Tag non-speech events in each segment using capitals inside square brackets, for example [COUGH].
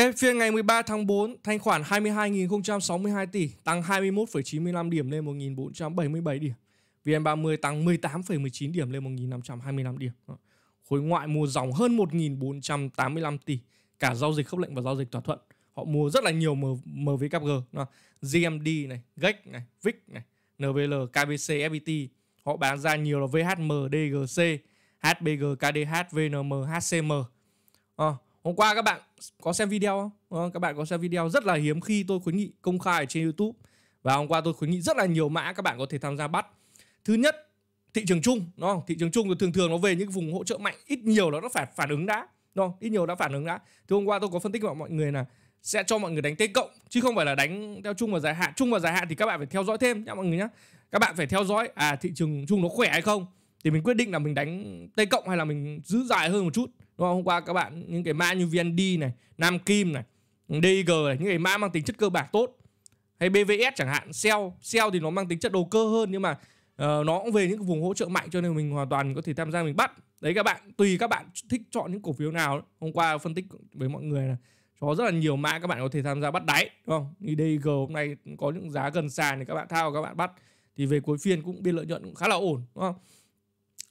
Okay, phiên ngày 13 tháng 4, thanh khoản 22.062 tỷ, tăng 21,95 điểm lên 1.477 điểm. VN30 tăng 18,19 điểm lên 1.525 điểm. Khối ngoại mua dòng hơn 1.485 tỷ, cả giao dịch khớp lệnh và giao dịch thỏa thuận. Họ mua rất là nhiều MVKG, GMD này, GEC này, VIC này, NVL, KBC, FPT. Họ bán ra nhiều là VHM, DGC, HBG, KDH, VNM, HCM. À, Hôm qua các bạn có xem video không? Các bạn có xem video rất là hiếm khi tôi khuyến nghị công khai trên YouTube. Và hôm qua tôi khuyến nghị rất là nhiều mã các bạn có thể tham gia bắt. Thứ nhất, thị trường chung, đúng không? Thị trường chung thì thường thường nó về những vùng hỗ trợ mạnh, ít nhiều nó đã phải phản ứng đã, đúng không? Ít nhiều đã phản ứng đã. Thì hôm qua tôi có phân tích với mọi người là sẽ cho mọi người đánh T cộng chứ không phải là đánh theo chung và dài hạn. Chung và dài hạn thì các bạn phải theo dõi thêm nhá mọi người nhá. Các bạn phải theo dõi à thị trường chung nó khỏe hay không thì mình quyết định là mình đánh T cộng hay là mình giữ dài hơn một chút đúng không hôm qua các bạn những cái mã như vnd này nam kim này Dg này những cái mã mang tính chất cơ bản tốt hay bvs chẳng hạn sell sell thì nó mang tính chất đầu cơ hơn nhưng mà uh, nó cũng về những cái vùng hỗ trợ mạnh cho nên mình hoàn toàn có thể tham gia mình bắt đấy các bạn tùy các bạn thích chọn những cổ phiếu nào hôm qua phân tích với mọi người là có rất là nhiều mã các bạn có thể tham gia bắt đáy đúng không như DG hôm nay có những giá gần sàn thì các bạn thao các bạn bắt thì về cuối phiên cũng biên lợi nhuận cũng khá là ổn đúng không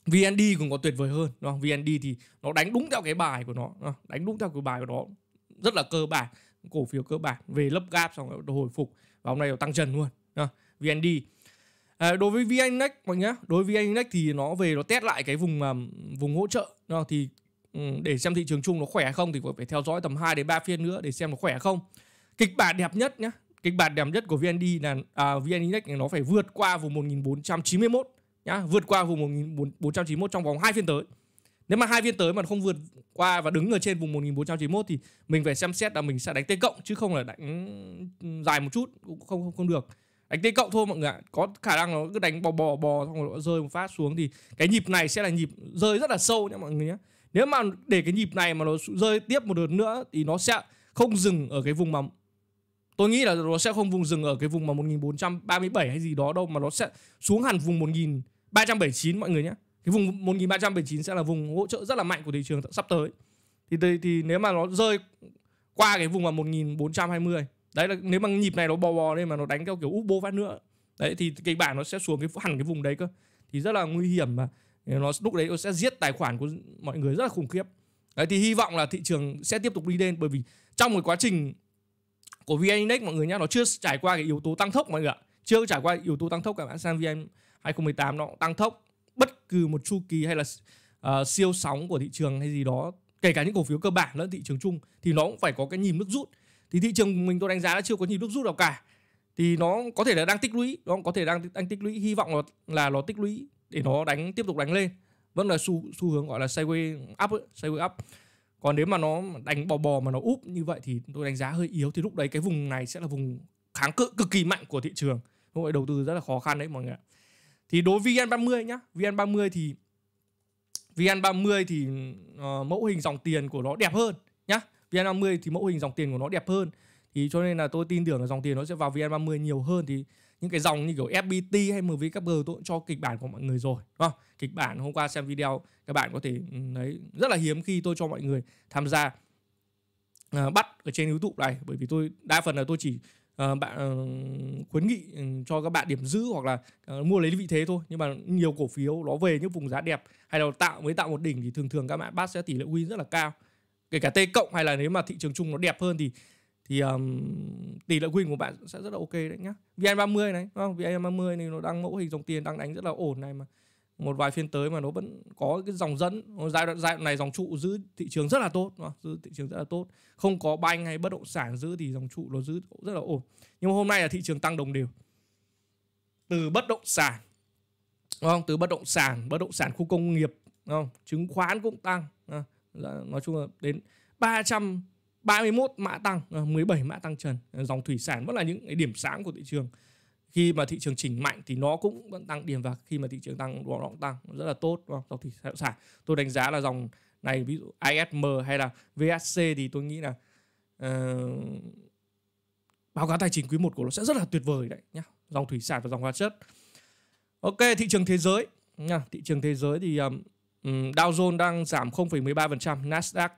VND cũng có tuyệt vời hơn đúng không? VND thì nó đánh đúng theo cái bài của nó đánh đúng theo cái bài của nó rất là cơ bản cổ phiếu cơ bản về lấp gap xong rồi hồi phục và hôm nay nó tăng trần luôn đúng không? VND À, đối với VN Index mọi nhá, đối với VN thì nó về nó test lại cái vùng um, vùng hỗ trợ nó thì um, để xem thị trường chung nó khỏe hay không thì phải theo dõi tầm 2 đến 3 phiên nữa để xem nó khỏe hay không. Kịch bản đẹp nhất nhá, kịch bản đẹp nhất của VND là à, VN Index nó phải vượt qua vùng 1491 nhá vượt qua vùng 1491 trong vòng hai phiên tới nếu mà hai phiên tới mà không vượt qua và đứng ở trên vùng 1491 thì mình phải xem xét là mình sẽ đánh tây cộng chứ không là đánh dài một chút cũng không không, không được đánh tây cộng thôi mọi người ạ có khả năng nó cứ đánh bò bò bò xong rồi nó rơi một phát xuống thì cái nhịp này sẽ là nhịp rơi rất là sâu nhá mọi người nhé nếu mà để cái nhịp này mà nó rơi tiếp một đợt nữa thì nó sẽ không dừng ở cái vùng mà tôi nghĩ là nó sẽ không vùng dừng ở cái vùng mà 1437 hay gì đó đâu mà nó sẽ xuống hẳn vùng 1000 379 mọi người nhé cái vùng 1379 sẽ là vùng hỗ trợ rất là mạnh của thị trường sắp tới thì thì, thì nếu mà nó rơi qua cái vùng là 1420 đấy là nếu mà nhịp này nó bò bò lên mà nó đánh theo kiểu úp bô phát nữa đấy thì kịch bản nó sẽ xuống cái hẳn cái vùng đấy cơ thì rất là nguy hiểm mà nó lúc đấy nó sẽ giết tài khoản của mọi người rất là khủng khiếp đấy thì hy vọng là thị trường sẽ tiếp tục đi lên bởi vì trong cái quá trình của vn index mọi người nhá nó chưa trải qua cái yếu tố tăng tốc mọi người ạ chưa trải qua yếu tố tăng tốc các bạn sang vn 2018 nó tăng tốc bất cứ một chu kỳ hay là uh, siêu sóng của thị trường hay gì đó kể cả những cổ phiếu cơ bản lẫn thị trường chung thì nó cũng phải có cái nhìm nước rút thì thị trường mình tôi đánh giá là chưa có nhịp nước rút nào cả thì nó có thể là đang tích lũy nó có thể đang đang tích lũy hy vọng là, là nó tích lũy để nó đánh tiếp tục đánh lên vẫn là xu xu hướng gọi là sideways up sideways up còn nếu mà nó đánh bò bò mà nó úp như vậy thì tôi đánh giá hơi yếu thì lúc đấy cái vùng này sẽ là vùng kháng cự cực kỳ mạnh của thị trường lúc vậy đầu tư rất là khó khăn đấy mọi người ạ thì đối với VN30 nhá VN30 thì VN30 thì uh, mẫu hình dòng tiền của nó đẹp hơn nhá VN30 thì mẫu hình dòng tiền của nó đẹp hơn thì cho nên là tôi tin tưởng là dòng tiền nó sẽ vào VN30 nhiều hơn thì những cái dòng như kiểu FPT hay MV Cap tôi cũng cho kịch bản của mọi người rồi đúng không? Kịch bản hôm qua xem video các bạn có thể ừ, đấy rất là hiếm khi tôi cho mọi người tham gia uh, bắt ở trên YouTube này bởi vì tôi đa phần là tôi chỉ Ờ, bạn ờ, khuyến nghị ừ, cho các bạn điểm giữ hoặc là ờ, mua lấy vị thế thôi nhưng mà nhiều cổ phiếu nó về những vùng giá đẹp hay là tạo mới tạo một đỉnh thì thường thường các bạn bắt sẽ tỷ lệ win rất là cao kể cả t cộng hay là nếu mà thị trường chung nó đẹp hơn thì thì um, tỷ lệ win của bạn sẽ rất là ok đấy nhá vn 30 này đúng không vn 30 này nó đang mẫu hình dòng tiền đang đánh rất là ổn này mà một vài phiên tới mà nó vẫn có cái dòng dẫn giai đoạn giai đoạn này dòng trụ giữ thị trường rất là tốt giữ thị trường rất là tốt không có banh hay bất động sản giữ thì dòng trụ nó giữ rất là ổn nhưng mà hôm nay là thị trường tăng đồng đều từ bất động sản đúng không từ bất động sản bất động sản khu công nghiệp đúng không chứng khoán cũng tăng dạ, nói chung là đến 331 mã tăng 17 mã tăng trần dòng thủy sản vẫn là những cái điểm sáng của thị trường khi mà thị trường chỉnh mạnh thì nó cũng vẫn tăng điểm và khi mà thị trường tăng nó cũng tăng rất là tốt đúng không? dòng thủy sản tôi đánh giá là dòng này ví dụ ISM hay là VSC thì tôi nghĩ là uh, báo cáo tài chính quý 1 của nó sẽ rất là tuyệt vời đấy nhá dòng thủy sản và dòng hóa chất ok thị trường thế giới nha thị trường thế giới thì um, Dow Jones đang giảm 0,13% Nasdaq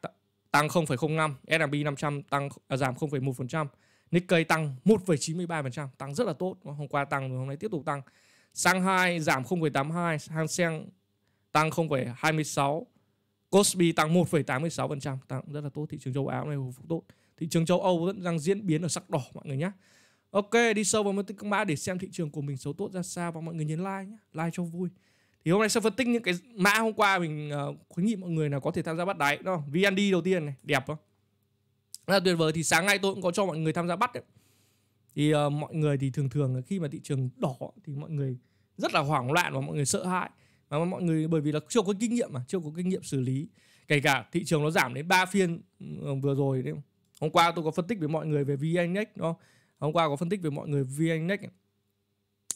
tăng 0,05 S&P 500 tăng à, giảm 0,1% Nikkei tăng 1,93%, tăng rất là tốt. Hôm qua tăng, hôm nay tiếp tục tăng. Shanghai giảm 0,82, Hang Seng tăng 0,26, Kospi tăng 1,86%, tăng rất là tốt. Thị trường châu Á này hồi phục tốt. Thị trường châu Âu vẫn đang diễn biến ở sắc đỏ mọi người nhé. Ok, đi sâu vào phân tích các mã để xem thị trường của mình xấu tốt ra sao và mọi người nhấn like nhé, like cho vui. Thì hôm nay sẽ phân tích những cái mã hôm qua mình ờ, khuyến nghị mọi người là có thể tham gia bắt đáy đó. VND đầu tiên này, đẹp không? là tuyệt vời thì sáng nay tôi cũng có cho mọi người tham gia bắt đấy thì uh, mọi người thì thường thường khi mà thị trường đỏ thì mọi người rất là hoảng loạn và mọi người sợ hãi mà mọi người bởi vì là chưa có kinh nghiệm mà chưa có kinh nghiệm xử lý kể cả thị trường nó giảm đến 3 phiên ừ, vừa rồi đấy hôm qua tôi có phân tích với mọi người về VNX nó hôm qua có phân tích với mọi người VNX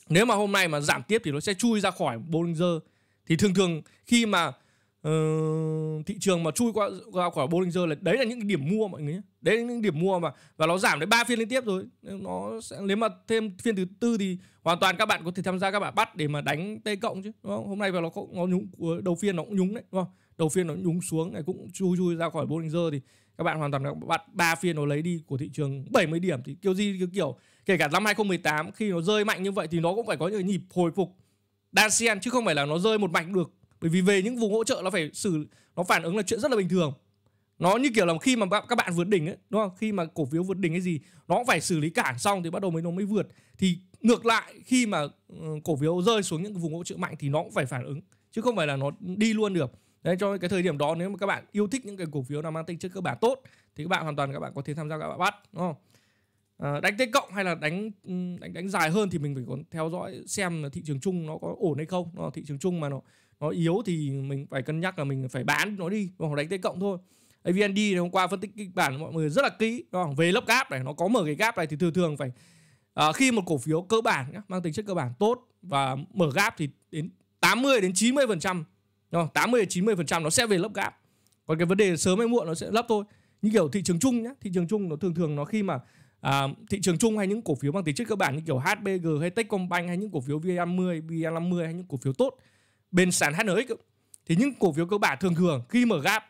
nếu mà hôm nay mà giảm tiếp thì nó sẽ chui ra khỏi Bollinger thì thường thường khi mà Ờ, thị trường mà chui qua qua quả Bollinger là đấy là những cái điểm mua mọi người nhé. Đấy là những điểm mua mà và nó giảm đến 3 phiên liên tiếp rồi. Nó sẽ nếu mà thêm phiên thứ tư thì hoàn toàn các bạn có thể tham gia các bạn bắt để mà đánh T cộng chứ. Đúng không? Hôm nay vào nó có nó nhúng đầu phiên nó cũng nhúng đấy, đúng không? Đầu phiên nó nhúng xuống này cũng chui chui ra khỏi Bollinger thì các bạn hoàn toàn các bạn ba phiên nó lấy đi của thị trường 70 điểm thì kiểu gì kiểu, kiểu kể cả năm 2018 khi nó rơi mạnh như vậy thì nó cũng phải có những nhịp hồi phục đan xen chứ không phải là nó rơi một mạch được bởi vì về những vùng hỗ trợ nó phải xử nó phản ứng là chuyện rất là bình thường nó như kiểu là khi mà các bạn vượt đỉnh ấy đúng không khi mà cổ phiếu vượt đỉnh cái gì nó cũng phải xử lý cản xong thì bắt đầu mới nó mới vượt thì ngược lại khi mà ừ, cổ phiếu rơi xuống những vùng hỗ trợ mạnh thì nó cũng phải phản ứng chứ không phải là nó đi luôn được đấy cho cái thời điểm đó nếu mà các bạn yêu thích những cái cổ phiếu nào mang tính chất cơ bản tốt thì các bạn hoàn toàn các bạn có thể tham gia các bạn bắt đúng không à, đánh thế cộng hay là đánh ừ, đánh đánh dài hơn thì mình phải còn theo dõi xem là thị trường chung nó có ổn hay không nó thị trường chung mà nó nó yếu thì mình phải cân nhắc là mình phải bán nó đi hoặc đánh tới cộng thôi AVND hôm qua phân tích kịch bản mọi người rất là kỹ đúng không? về lớp gap này nó có mở cái gap này thì thường thường phải à, khi một cổ phiếu cơ bản nhá, mang tính chất cơ bản tốt và mở gap thì đến 80 đến 90 phần trăm 80 đến 90 phần trăm nó sẽ về lớp gap còn cái vấn đề sớm hay muộn nó sẽ lấp thôi như kiểu thị trường chung nhá thị trường chung nó thường thường nó khi mà à, thị trường chung hay những cổ phiếu mang tính chất cơ bản như kiểu HBG hay Techcombank hay những cổ phiếu VN50, VN50 hay những cổ phiếu tốt bên sàn HNX thì những cổ phiếu cơ bản thường thường khi mở gap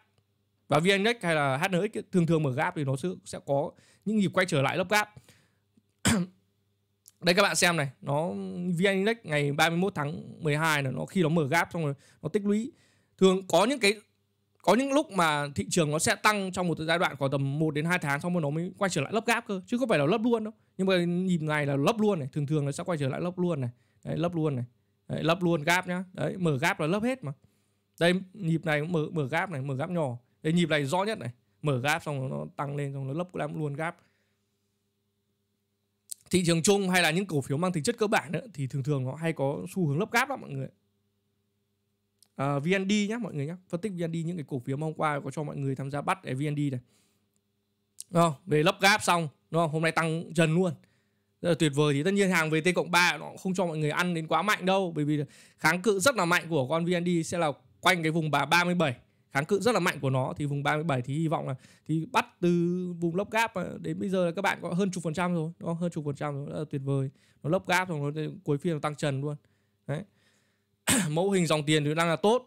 và VN hay là HNX thường thường mở gap thì nó sẽ có những nhịp quay trở lại lớp gap. [COUGHS] Đây các bạn xem này, nó VN Index ngày 31 tháng 12 là nó khi nó mở gap xong rồi nó tích lũy. Thường có những cái có những lúc mà thị trường nó sẽ tăng trong một giai đoạn khoảng tầm 1 đến 2 tháng xong rồi nó mới quay trở lại lấp gap cơ chứ không phải là lấp luôn đâu. Nhưng mà nhịp này là lấp luôn này, thường thường nó sẽ quay trở lại lấp luôn này. Đấy, lớp luôn này đấy, lấp luôn gáp nhá đấy mở gáp là lấp hết mà đây nhịp này mở mở gáp này mở gáp nhỏ đây nhịp này rõ nhất này mở gáp xong nó tăng lên xong nó lấp làm luôn gáp. thị trường chung hay là những cổ phiếu mang tính chất cơ bản ấy, thì thường thường nó hay có xu hướng lấp gáp lắm mọi người à, VND nhá mọi người nhá phân tích VND những cái cổ phiếu mà hôm qua có cho mọi người tham gia bắt để VND này đúng không về lấp gáp xong đúng không hôm nay tăng dần luôn rất là tuyệt vời thì tất nhiên hàng VT cộng 3 nó không cho mọi người ăn đến quá mạnh đâu bởi vì kháng cự rất là mạnh của con VND sẽ là quanh cái vùng bà 37 kháng cự rất là mạnh của nó thì vùng 37 thì hy vọng là thì bắt từ vùng lốc gap à, đến bây giờ là các bạn có hơn chục phần trăm rồi nó hơn chục phần trăm rồi rất là tuyệt vời nó lốc gap xong nó cuối phiên nó tăng trần luôn đấy [CLEARS THROAT] mẫu hình dòng tiền thì đang là tốt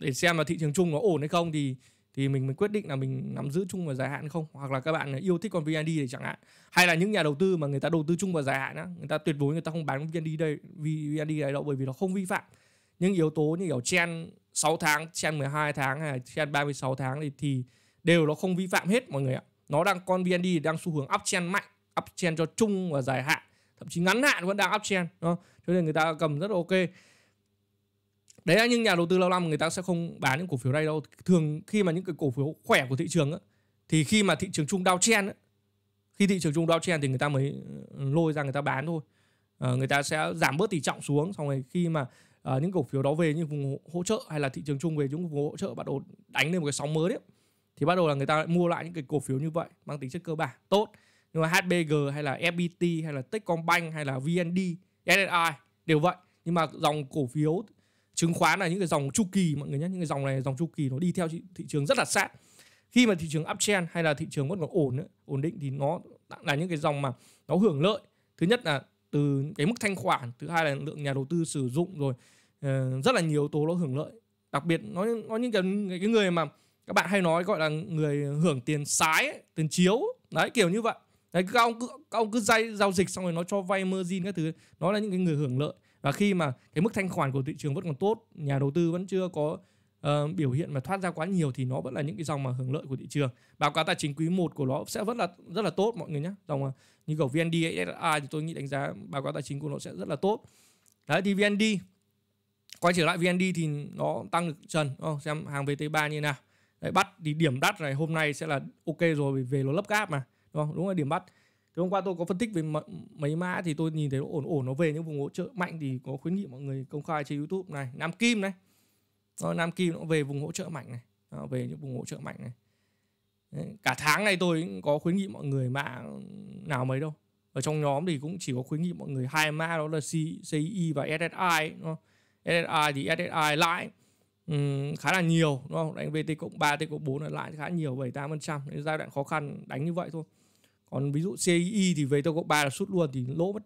để xem là thị trường chung nó ổn hay không thì thì mình mới quyết định là mình nắm giữ chung và dài hạn không hoặc là các bạn yêu thích con VND thì chẳng hạn hay là những nhà đầu tư mà người ta đầu tư chung và dài hạn á người ta tuyệt đối người ta không bán VND đây VND này đâu bởi vì nó không vi phạm những yếu tố như kiểu chen 6 tháng chen 12 tháng hay chen 36 tháng thì, thì đều nó không vi phạm hết mọi người ạ nó đang con VND đang xu hướng uptrend mạnh uptrend cho chung và dài hạn thậm chí ngắn hạn vẫn đang uptrend đúng không? cho nên người ta cầm rất là ok đấy là những nhà đầu tư lâu năm người ta sẽ không bán những cổ phiếu này đâu thường khi mà những cái cổ phiếu khỏe của thị trường á, thì khi mà thị trường chung đau chen á, khi thị trường chung đau chen thì người ta mới ừ, lôi ra người ta bán thôi à, người ta sẽ giảm bớt tỷ trọng xuống xong rồi khi mà à, những cổ phiếu đó về như vùng hỗ trợ hay là thị trường chung về những vùng hỗ trợ bắt đầu đánh lên một cái sóng mới đấy thì bắt đầu là người ta lại mua lại những cái cổ phiếu như vậy mang tính chất cơ bản tốt nhưng mà HBG hay là FPT hay là Techcombank hay là VND, SSI đều vậy nhưng mà dòng cổ phiếu chứng khoán là những cái dòng chu kỳ mọi người nhé những cái dòng này dòng chu kỳ nó đi theo thị, trường rất là sát khi mà thị trường uptrend hay là thị trường vẫn còn ổn ổn định thì nó là những cái dòng mà nó hưởng lợi thứ nhất là từ cái mức thanh khoản thứ hai là lượng nhà đầu tư sử dụng rồi ờ, rất là nhiều yếu tố nó hưởng lợi đặc biệt nó nó những cái cái người mà các bạn hay nói gọi là người hưởng tiền sái tiền chiếu đấy kiểu như vậy đấy các ông cứ các ông cứ dây giao dịch xong rồi nó cho vay margin các thứ nó là những cái người hưởng lợi và khi mà cái mức thanh khoản của thị trường vẫn còn tốt nhà đầu tư vẫn chưa có uh, biểu hiện mà thoát ra quá nhiều thì nó vẫn là những cái dòng mà hưởng lợi của thị trường báo cáo tài chính quý 1 của nó sẽ vẫn là rất là tốt mọi người nhé dòng ờ, như kiểu VND ASI thì tôi nghĩ đánh giá báo cáo tài chính của nó sẽ rất là tốt đấy thì VND quay trở lại VND thì nó tăng được trần oh, xem hàng VT3 như nào đấy bắt thì điểm đắt này hôm nay sẽ là ok rồi về nó lấp gáp mà đúng không đúng là điểm bắt thì hôm qua tôi có phân tích về mấy mã thì tôi nhìn thấy nó ổn ổn nó về những vùng hỗ trợ mạnh thì có khuyến nghị mọi người công khai trên youtube này nam kim này đó, nam kim nó về vùng hỗ trợ mạnh này đó, về những vùng hỗ trợ mạnh này cả tháng này tôi cũng có khuyến nghị mọi người mã nào mấy đâu ở trong nhóm thì cũng chỉ có khuyến nghị mọi người hai mã đó là CI và SSI đúng SSI thì SSI lãi um, khá là nhiều đúng không? Đánh VT cộng 3, T cộng 4 là lãi khá nhiều 7-8% giai đoạn khó khăn đánh như vậy thôi còn ví dụ CII e thì về tôi có ba là sút luôn thì lỗ mất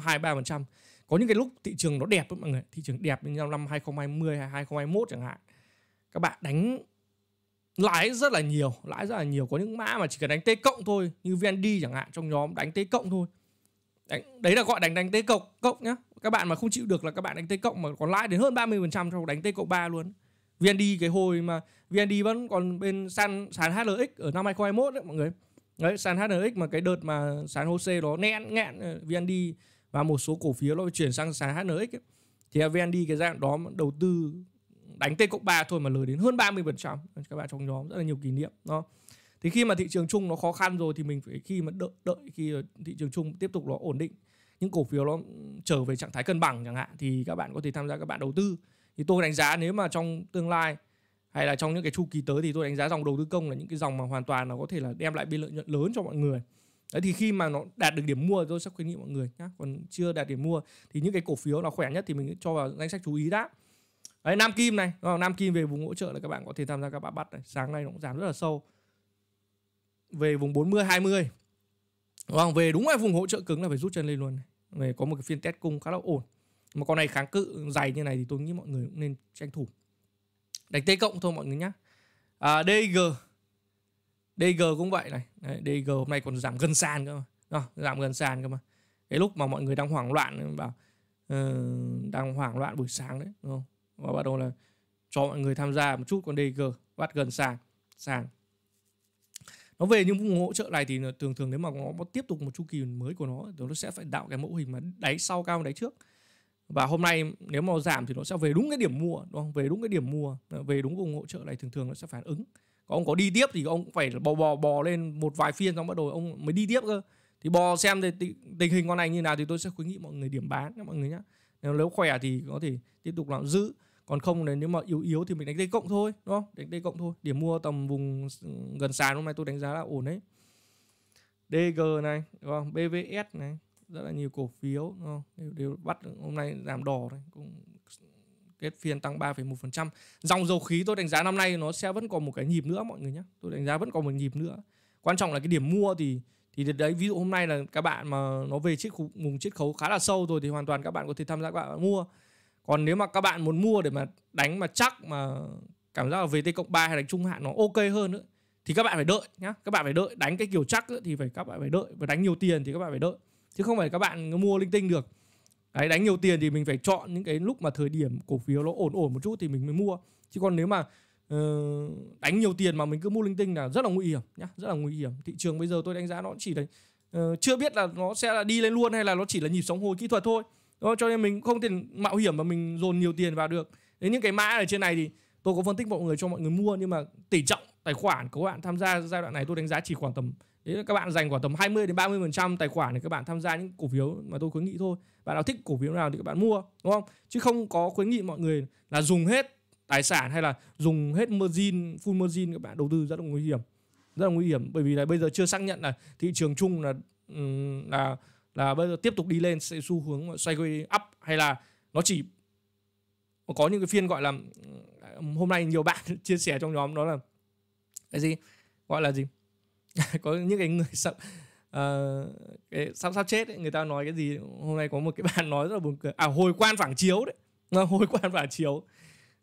hai ba phần trăm có những cái lúc thị trường nó đẹp mọi người thị trường đẹp như năm 2020 hay 2021 chẳng hạn các bạn đánh lãi rất là nhiều lãi rất là nhiều có những mã mà chỉ cần đánh t cộng thôi như vnd chẳng hạn trong nhóm đánh t cộng thôi đánh, đấy là gọi đánh đánh t cộng cộng nhá các bạn mà không chịu được là các bạn đánh t cộng mà còn lãi đến hơn 30% phần trăm trong đánh t cộng ba luôn vnd cái hồi mà vnd vẫn còn bên sàn sàn hlx ở năm 2021 đấy mọi người đấy sàn HNX mà cái đợt mà sàn HOSE đó nẹn ngẹn ờ, VND và một số cổ phiếu nó chuyển sang sàn HNX ấy. thì VND cái giai đoạn đó đầu tư đánh T cộng 3 thôi mà lời đến hơn 30% các bạn trong nhóm rất là nhiều kỷ niệm đó thì khi mà thị trường chung nó khó khăn rồi thì mình phải khi mà đợi đợi khi thị trường chung tiếp tục nó ổn định những cổ phiếu nó trở về trạng thái cân bằng chẳng hạn thì các bạn có thể tham gia các bạn đầu tư thì tôi đánh giá nếu mà trong tương lai hay là trong những cái chu kỳ tới thì tôi đánh giá dòng đầu tư công là những cái dòng mà hoàn toàn nó có thể là đem lại biên lợi nhuận lớn cho mọi người đấy thì khi mà nó đạt được điểm mua tôi sẽ khuyến nghị mọi người nhá còn chưa đạt điểm mua thì những cái cổ phiếu nào khỏe nhất thì mình cho vào danh sách chú ý đã đấy nam kim này nam kim về vùng hỗ trợ là các bạn có thể tham gia các bạn bắt này sáng nay nó cũng giảm rất là sâu về vùng 40 20 đúng không? về đúng là vùng hỗ trợ cứng là phải rút chân lên luôn này. về có một cái phiên test cung khá là ổn mà con này kháng cự dày như này thì tôi nghĩ mọi người cũng nên tranh thủ đánh T cộng thôi mọi người nhá à, DG DG cũng vậy này Đấy, DG hôm nay còn giảm gần sàn cơ mà Đó, giảm gần sàn cơ mà cái lúc mà mọi người đang hoảng loạn bảo uh, đang hoảng loạn buổi sáng đấy đúng không và bắt đầu là cho mọi người tham gia một chút con DG bắt gần sàn sàn nó về những vùng hỗ trợ này thì thường thường nếu mà nó tiếp tục một chu kỳ mới của nó thì nó sẽ phải tạo cái mẫu hình mà đáy sau cao đáy trước và hôm nay nếu mà giảm thì nó sẽ về đúng cái điểm mua đúng không về đúng cái điểm mua về đúng vùng hỗ trợ này thường thường nó sẽ phản ứng còn ông có đi tiếp thì ông cũng phải bò bò bò lên một vài phiên xong bắt đầu ông mới đi tiếp cơ thì bò xem thì tình hình con này như nào thì tôi sẽ khuyến nghị mọi người điểm bán nhé mọi người nhé nếu, nếu khỏe thì có thể tiếp tục làm giữ còn không nếu mà yếu yếu thì mình đánh tây cộng thôi đúng không đánh tây cộng thôi điểm mua tầm vùng gần sàn hôm nay tôi đánh giá là ổn đấy dg này đúng không bvs này rất là nhiều cổ phiếu không? đều, đều bắt hôm nay giảm đỏ đấy cũng kết phiên tăng 3,1%. Dòng dầu khí tôi đánh giá năm nay nó sẽ vẫn còn một cái nhịp nữa mọi người nhé. Tôi đánh giá vẫn còn một nhịp nữa. Quan trọng là cái điểm mua thì thì đấy ví dụ hôm nay là các bạn mà nó về chiết mùng chiết khấu khá là sâu rồi thì hoàn toàn các bạn có thể tham gia các bạn mua. Còn nếu mà các bạn muốn mua để mà đánh mà chắc mà cảm giác là về T cộng 3 hay đánh trung hạn nó ok hơn nữa thì các bạn phải đợi nhá. Các bạn phải đợi đánh cái kiểu chắc ấy, thì phải các bạn phải đợi và đánh nhiều tiền thì các bạn phải đợi chứ không phải các bạn mua linh tinh được Đấy, đánh nhiều tiền thì mình phải chọn những cái lúc mà thời điểm cổ phiếu nó ổn ổn một chút thì mình mới mua chứ còn nếu mà uh, đánh nhiều tiền mà mình cứ mua linh tinh là rất là nguy hiểm nhá rất là nguy hiểm thị trường bây giờ tôi đánh giá nó chỉ là uh, chưa biết là nó sẽ là đi lên luôn hay là nó chỉ là nhịp sóng hồi kỹ thuật thôi đó, cho nên mình không thể mạo hiểm mà mình dồn nhiều tiền vào được đến những cái mã ở trên này thì tôi có phân tích mọi người cho mọi người mua nhưng mà tỷ trọng tài khoản của bạn tham gia giai đoạn này tôi đánh giá chỉ khoảng tầm Đấy là các bạn dành khoảng tầm 20 đến 30% tài khoản để các bạn tham gia những cổ phiếu mà tôi khuyến nghị thôi. Bạn nào thích cổ phiếu nào thì các bạn mua, đúng không? Chứ không có khuyến nghị mọi người là dùng hết tài sản hay là dùng hết margin, full margin các bạn đầu tư rất là nguy hiểm. Rất là nguy hiểm bởi vì là bây giờ chưa xác nhận là thị trường chung là là là bây giờ tiếp tục đi lên sẽ xu hướng xoay up hay là nó chỉ có những cái phiên gọi là hôm nay nhiều bạn [LAUGHS] chia sẻ trong nhóm đó là cái gì gọi là gì [LAUGHS] có những cái người sắp uh, ờ, cái, sắp sắp chết ấy, người ta nói cái gì hôm nay có một cái [LAUGHS] bạn nói rất là buồn cười à hồi quan phản chiếu đấy nó vâng, hồi [LAUGHS] quan phản chiếu uh,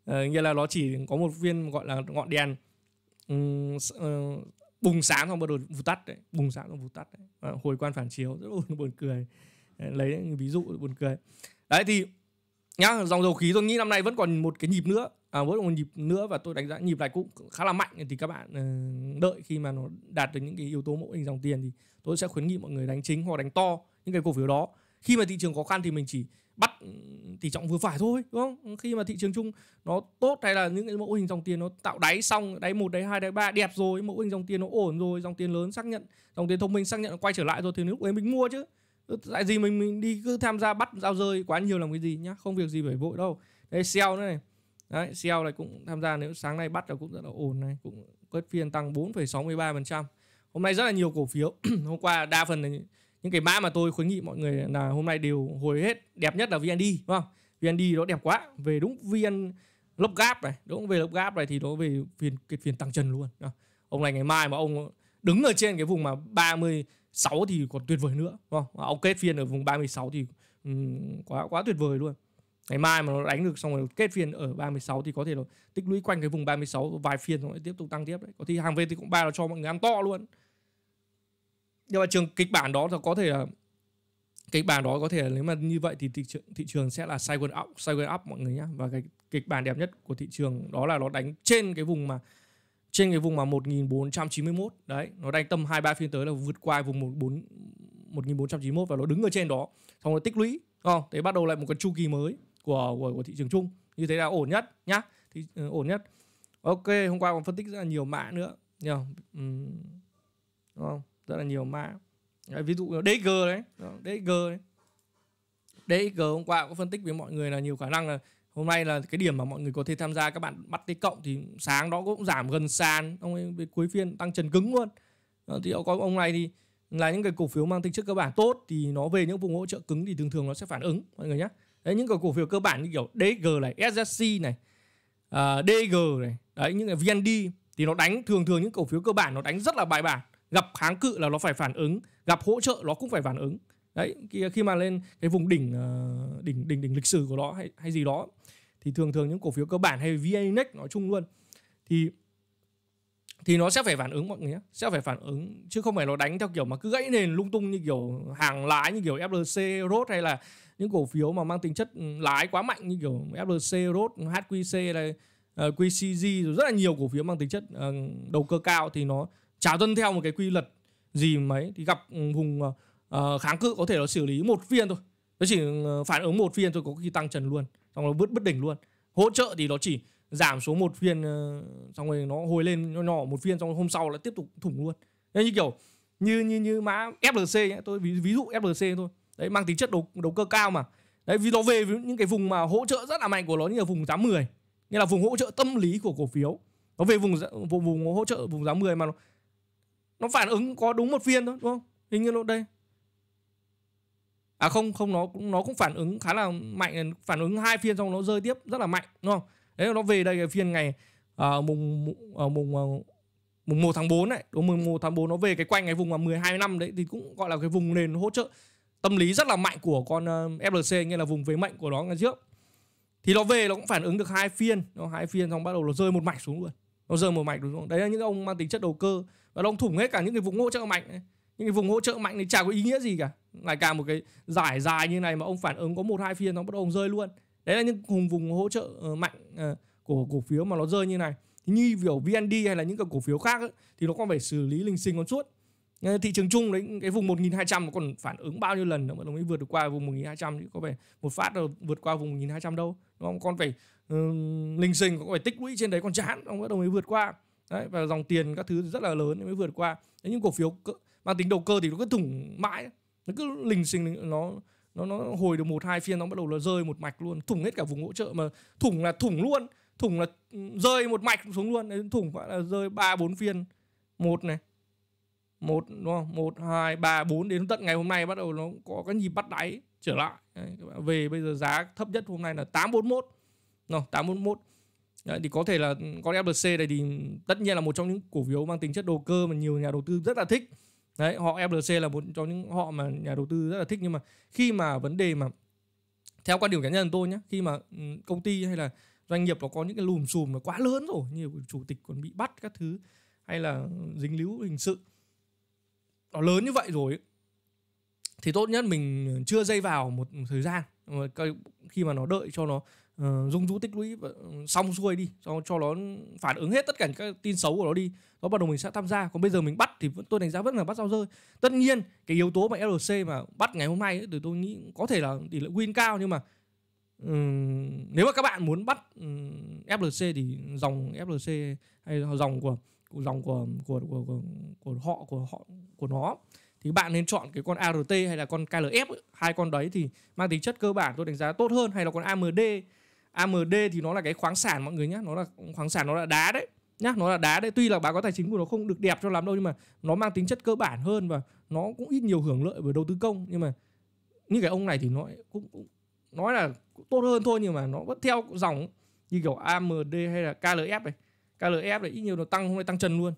nghĩa là nó chỉ có một viên gọi là ngọn đèn um, uh, bùng sáng xong bắt đầu vụt tắt đấy bùng sáng xong vụt tắt đấy uh, hồi quan phản chiếu rất buồn, buồn cười lấy ví dụ buồn cười đấy thì nhá dòng dầu khí tôi nghĩ năm nay vẫn còn một cái nhịp nữa à, với một nhịp nữa và tôi đánh giá nhịp này cũng khá là mạnh thì các bạn ờ, đợi khi mà nó đạt được những cái yếu tố mẫu hình dòng tiền thì tôi sẽ khuyến nghị mọi người đánh chính hoặc đánh to những cái cổ phiếu đó khi mà thị trường khó khăn thì mình chỉ bắt ừ, tỷ trọng vừa phải thôi đúng không khi mà thị trường chung nó tốt hay là những cái mẫu hình dòng tiền nó tạo đáy xong đáy một đáy hai đáy ba đẹp rồi mẫu hình dòng tiền nó ổn rồi dòng tiền lớn xác nhận dòng tiền thông minh xác nhận nó quay trở lại rồi thì lúc ấy mình mua chứ tại gì mình mình đi cứ tham gia bắt giao rơi quá nhiều làm cái gì nhá không việc gì phải vội đâu đây sell nữa này Đấy, Xiao này cũng tham gia nếu sáng nay bắt là cũng rất là ổn này, cũng kết phiên tăng 4,63%. Hôm nay rất là nhiều cổ phiếu. [CLEARS THROAT] hôm qua đa phần là những cái mã mà tôi khuyến nghị mọi người là hôm nay đều hồi hết. Đẹp nhất là VND, đúng không? VND nó đẹp quá, về đúng VN lốc gáp này, đúng về lốc gáp này thì nó về phiên cái phiên tăng trần luôn. Ông này ngày mai mà ông đứng ở trên cái vùng mà 36 thì còn tuyệt vời nữa, đúng không? Ông kết phiên ở vùng 36 thì um, quá quá tuyệt vời luôn ngày mai mà nó đánh được xong rồi kết phiên ở 36 thì có thể là tích lũy quanh cái vùng 36 vài phiên rồi tiếp tục tăng tiếp đấy có khi hàng về thì cũng ba là cho mọi người ăn to luôn nhưng mà trường kịch bản đó thì có thể là kịch bản đó có thể là nếu mà như vậy thì thị trường thị trường sẽ là cycle up cycle up mọi người nhá. và cái kịch bản đẹp nhất của thị trường đó là nó đánh trên cái vùng mà trên cái vùng mà 1491 đấy nó đánh tầm 2 3 phiên tới là vượt qua vùng 14 1491 và nó đứng ở trên đó xong rồi tích lũy không thế bắt đầu lại một cái chu kỳ mới của của, của thị trường chung như thế là ổn nhất nhá thì uh, ổn nhất ok hôm qua còn phân tích rất là nhiều mã nữa nhiều um, đúng không rất là nhiều mã đấy, ví dụ DG đấy DG đấy DG hôm qua cũng phân tích với mọi người là nhiều khả năng là hôm nay là cái điểm mà mọi người có thể tham gia các bạn bắt tới cộng thì sáng đó cũng giảm gần sàn ông ấy về cuối phiên tăng trần cứng luôn đó, thì có ông này thì là những cái cổ phiếu mang tính chất cơ bản tốt thì nó về những vùng hỗ trợ cứng thì thường thường nó sẽ phản ứng mọi người nhé đấy những cái cổ phiếu cơ bản như kiểu DG này SSC này uh, à, DG này đấy những cái VND thì nó đánh thường thường những cổ phiếu cơ bản nó đánh rất là bài bản gặp kháng cự là nó phải phản ứng gặp hỗ trợ nó cũng phải phản ứng đấy khi, mà lên cái vùng đỉnh uh, đỉnh đỉnh đỉnh lịch sử của nó hay hay gì đó thì thường thường những cổ phiếu cơ bản hay VN Index nói chung luôn thì thì nó sẽ phải phản ứng mọi người nhé sẽ phải phản ứng chứ không phải nó đánh theo kiểu mà cứ gãy nền lung tung như kiểu hàng lái như kiểu FLC Rốt hay là những cổ phiếu mà mang tính chất ừ, lái quá mạnh như kiểu FLC, ROT, HQC này, ờ, QCG rồi rất là nhiều cổ phiếu mang tính chất ờ, đầu cơ cao thì nó trả dân theo một cái quy luật gì mấy thì gặp ừ, vùng ờ, kháng cự có thể nó xử lý một phiên thôi nó chỉ phản ứng một phiên thôi có khi tăng trần luôn xong nó bứt bất đỉnh luôn hỗ trợ thì nó chỉ giảm số một phiên xong rồi nó hồi lên nó nhỏ một phiên xong rồi hôm sau lại tiếp tục thủng luôn nên như kiểu như như như mã FLC nhé tôi ví, ví dụ FLC thôi đấy mang tính chất đấu đấu cơ cao mà đấy vì nó về với những cái vùng mà hỗ trợ rất là mạnh của nó như là vùng giá 10 như là vùng hỗ trợ tâm lý của cổ phiếu nó về vùng vùng, vùng hỗ trợ vùng giá 10 mà nó, nó phản ứng có đúng một phiên thôi đúng không hình như nó đây à không không nó nó cũng phản ứng khá là mạnh phản ứng hai phiên xong nó rơi tiếp rất là mạnh đúng không đấy nó về đây cái phiên ngày uh, mùng uh, mùng uh, mùng 1 tháng 4 này, đúng mùng 1 tháng 4 nó về cái quanh cái vùng mà 12 năm đấy thì cũng gọi là cái vùng nền hỗ trợ tâm lý rất là mạnh của con ờ, FLC nghĩa là vùng vế mạnh của nó ngay trước thì nó về nó cũng phản ứng được hai phiên nó hai phiên xong bắt đầu nó rơi một mạch xuống luôn nó rơi một mạch đúng không đấy là những ông mang tính chất đầu cơ và nó thủng hết cả những cái vùng hỗ trợ mạnh ấy. những cái vùng hỗ trợ mạnh thì chả có ý nghĩa gì cả lại càng một cái giải dài như này mà ông phản ứng có một hai phiên nó bắt đầu ông rơi luôn đấy là những vùng vùng hỗ trợ ờ, mạnh ờ, của cổ phiếu mà nó rơi như này như kiểu VND hay là những cái cổ phiếu khác ấy, thì nó còn phải xử lý linh sinh con suốt Ờ, thị trường chung đấy cái vùng 1200 nó còn phản ứng bao nhiêu lần nữa mới vượt được qua vùng 1200 thì có vẻ một phát rồi vượt qua vùng 1200 đâu đúng không con phải uh, linh sinh có phải tích lũy trên đấy còn chán ông bắt đầu mới vượt qua đấy và dòng tiền các thứ rất là lớn mới vượt qua đấy, những cổ phiếu cỡ, mang tính đầu cơ thì nó cứ thủng mãi nó cứ lình xình nó nó nó hồi được một hai phiên nó bắt đầu là rơi một mạch luôn thủng hết cả vùng hỗ trợ mà thủng là thủng luôn thủng là ừ, rơi một mạch xuống luôn đấy, thủng gọi là rơi ba bốn phiên một này một đúng không một hai ba bốn đến tận ngày hôm nay bắt đầu nó có cái nhịp bắt đáy trở lại Đấy, các bạn về bây giờ giá thấp nhất hôm nay là 841 no, 841 Đấy, thì có thể là con FLC này thì tất nhiên là một trong những cổ phiếu mang tính chất đầu cơ mà nhiều nhà đầu tư rất là thích Đấy, họ FLC là một trong những họ mà nhà đầu tư rất là thích nhưng mà khi mà vấn đề mà theo quan điểm cá nhân tôi nhé khi mà ừ, công ty hay là doanh nghiệp nó có những cái lùm xùm nó quá lớn rồi như chủ tịch còn bị bắt các thứ hay là dính líu hình sự nó lớn như vậy rồi thì tốt nhất mình chưa dây vào một thời gian ờ, khi mà nó đợi cho nó uh, ờ, dung rũ tích lũy và ừ, xong xuôi đi cho cho nó phản ứng hết tất cả các tin xấu của nó đi đó bắt đầu mình sẽ tham gia còn bây giờ mình bắt thì tôi đánh giá vẫn là bắt rau rơi tất nhiên cái yếu tố mà LC mà bắt ngày hôm nay thì tôi nghĩ có thể là tỷ lệ win cao nhưng mà um, nếu mà các bạn muốn bắt um, ừ, FLC thì dòng FLC hay dòng của dòng của của của của, của họ của họ của nó thì bạn nên chọn cái con ART hay là con KLF hai con đấy thì mang tính chất cơ bản tôi đánh giá tốt hơn hay là con AMD AMD thì nó là cái khoáng sản mọi người nhé nó là khoáng sản nó là đá đấy nhá nó là đá đấy tuy là báo cáo tài chính của nó không được đẹp cho lắm đâu nhưng mà nó mang tính chất cơ bản hơn và nó cũng ít nhiều hưởng lợi về đầu tư công nhưng mà như cái ông này thì nó cũng, cũng nói là tốt hơn thôi nhưng mà nó vẫn theo dòng như kiểu AMD hay là KLF này KLF là ít nhiều nó tăng hôm nay tăng trần luôn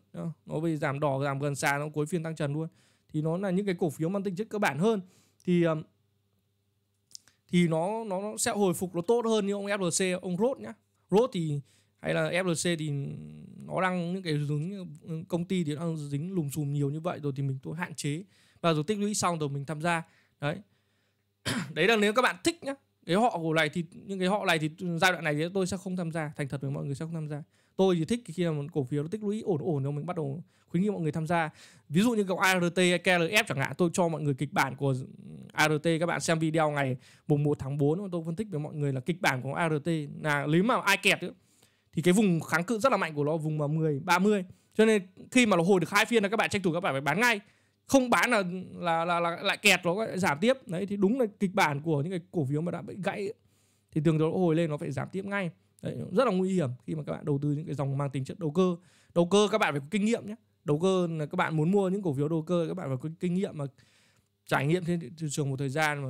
nó bị giảm đỏ giảm gần sàn nó cuối phiên tăng trần luôn thì nó là những cái cổ phiếu mang tính chất cơ bản hơn thì thì nó nó, sẽ hồi phục nó tốt hơn như ông FLC ông Rốt nhá Rốt thì hay là FLC thì nó đang những cái dính công ty thì đang dính lùm xùm nhiều như vậy rồi thì mình tôi hạn chế và rồi tích lũy xong rồi mình tham gia đấy [CLEARS THROAT] đấy là nếu các bạn thích nhá cái họ của này thì những cái họ này thì giai đoạn này thì tôi sẽ không tham gia thành thật với mọi người sẽ không tham gia tôi thì thích khi mà cổ phiếu nó tích lũy ổn ổn thì mình bắt đầu khuyến nghị mọi người tham gia ví dụ như kiểu ART KLF chẳng hạn tôi cho mọi người kịch bản của ART các bạn xem video ngày mùng 1 tháng 4 tôi phân tích với mọi người là kịch bản của ART là nếu mà ai kẹt ấy, thì cái vùng kháng cự rất là mạnh của nó vùng mà 10 30 cho nên khi mà nó hồi được hai phiên là các bạn tranh thủ các bạn phải bán ngay không bán là là là, là lại kẹt nó lại giảm tiếp đấy thì đúng là kịch bản của những cái cổ phiếu mà đã bị gãy thì thường nó hồi lên nó phải giảm tiếp ngay Đấy, rất là nguy hiểm khi mà các bạn đầu tư những cái dòng mang tính chất đầu cơ đầu cơ các bạn phải có kinh nghiệm nhé đầu cơ là các bạn muốn mua những cổ phiếu đầu cơ các bạn phải có kinh nghiệm mà trải nghiệm trên thị trường một thời gian mà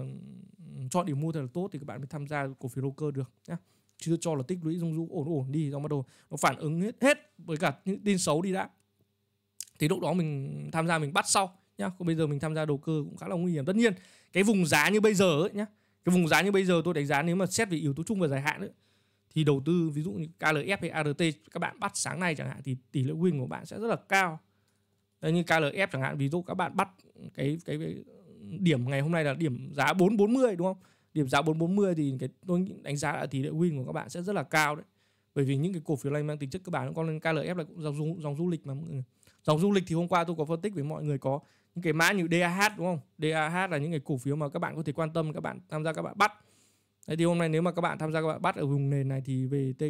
chọn điểm mua thật là tốt thì các bạn mới tham gia cổ phiếu đầu cơ được nhé chứ cho là tích lũy dung rũ ổn ổn đi xong bắt đầu nó phản ứng hết hết với cả những tin xấu đi đã thì lúc đó mình tham gia mình bắt sau nhá còn bây giờ mình tham gia đầu cơ cũng khá là nguy hiểm tất nhiên cái vùng giá như bây giờ ấy nhá cái vùng giá như bây giờ tôi đánh giá nếu mà xét về yếu tố chung và dài hạn ấy thì đầu tư ví dụ như KLF hay ART các bạn bắt sáng nay chẳng hạn thì tỷ lệ win của bạn sẽ rất là cao Đấy, như KLF chẳng hạn ví dụ các bạn bắt cái cái, cái điểm ngày hôm nay là điểm giá 440 đúng không điểm giá 440 thì cái tôi đánh giá là tỷ lệ win của các bạn sẽ rất là cao đấy bởi vì những cái cổ phiếu này mang tính chất cơ bản con KLF là cũng dòng du, dòng du lịch mà mọi người dòng du lịch thì hôm qua tôi có phân tích với mọi người có những cái mã như DAH đúng không DAH là những cái cổ phiếu mà các bạn có thể quan tâm các bạn tham gia các bạn bắt Đấy thì hôm nay nếu mà các bạn tham gia các bạn bắt ở vùng nền này thì về t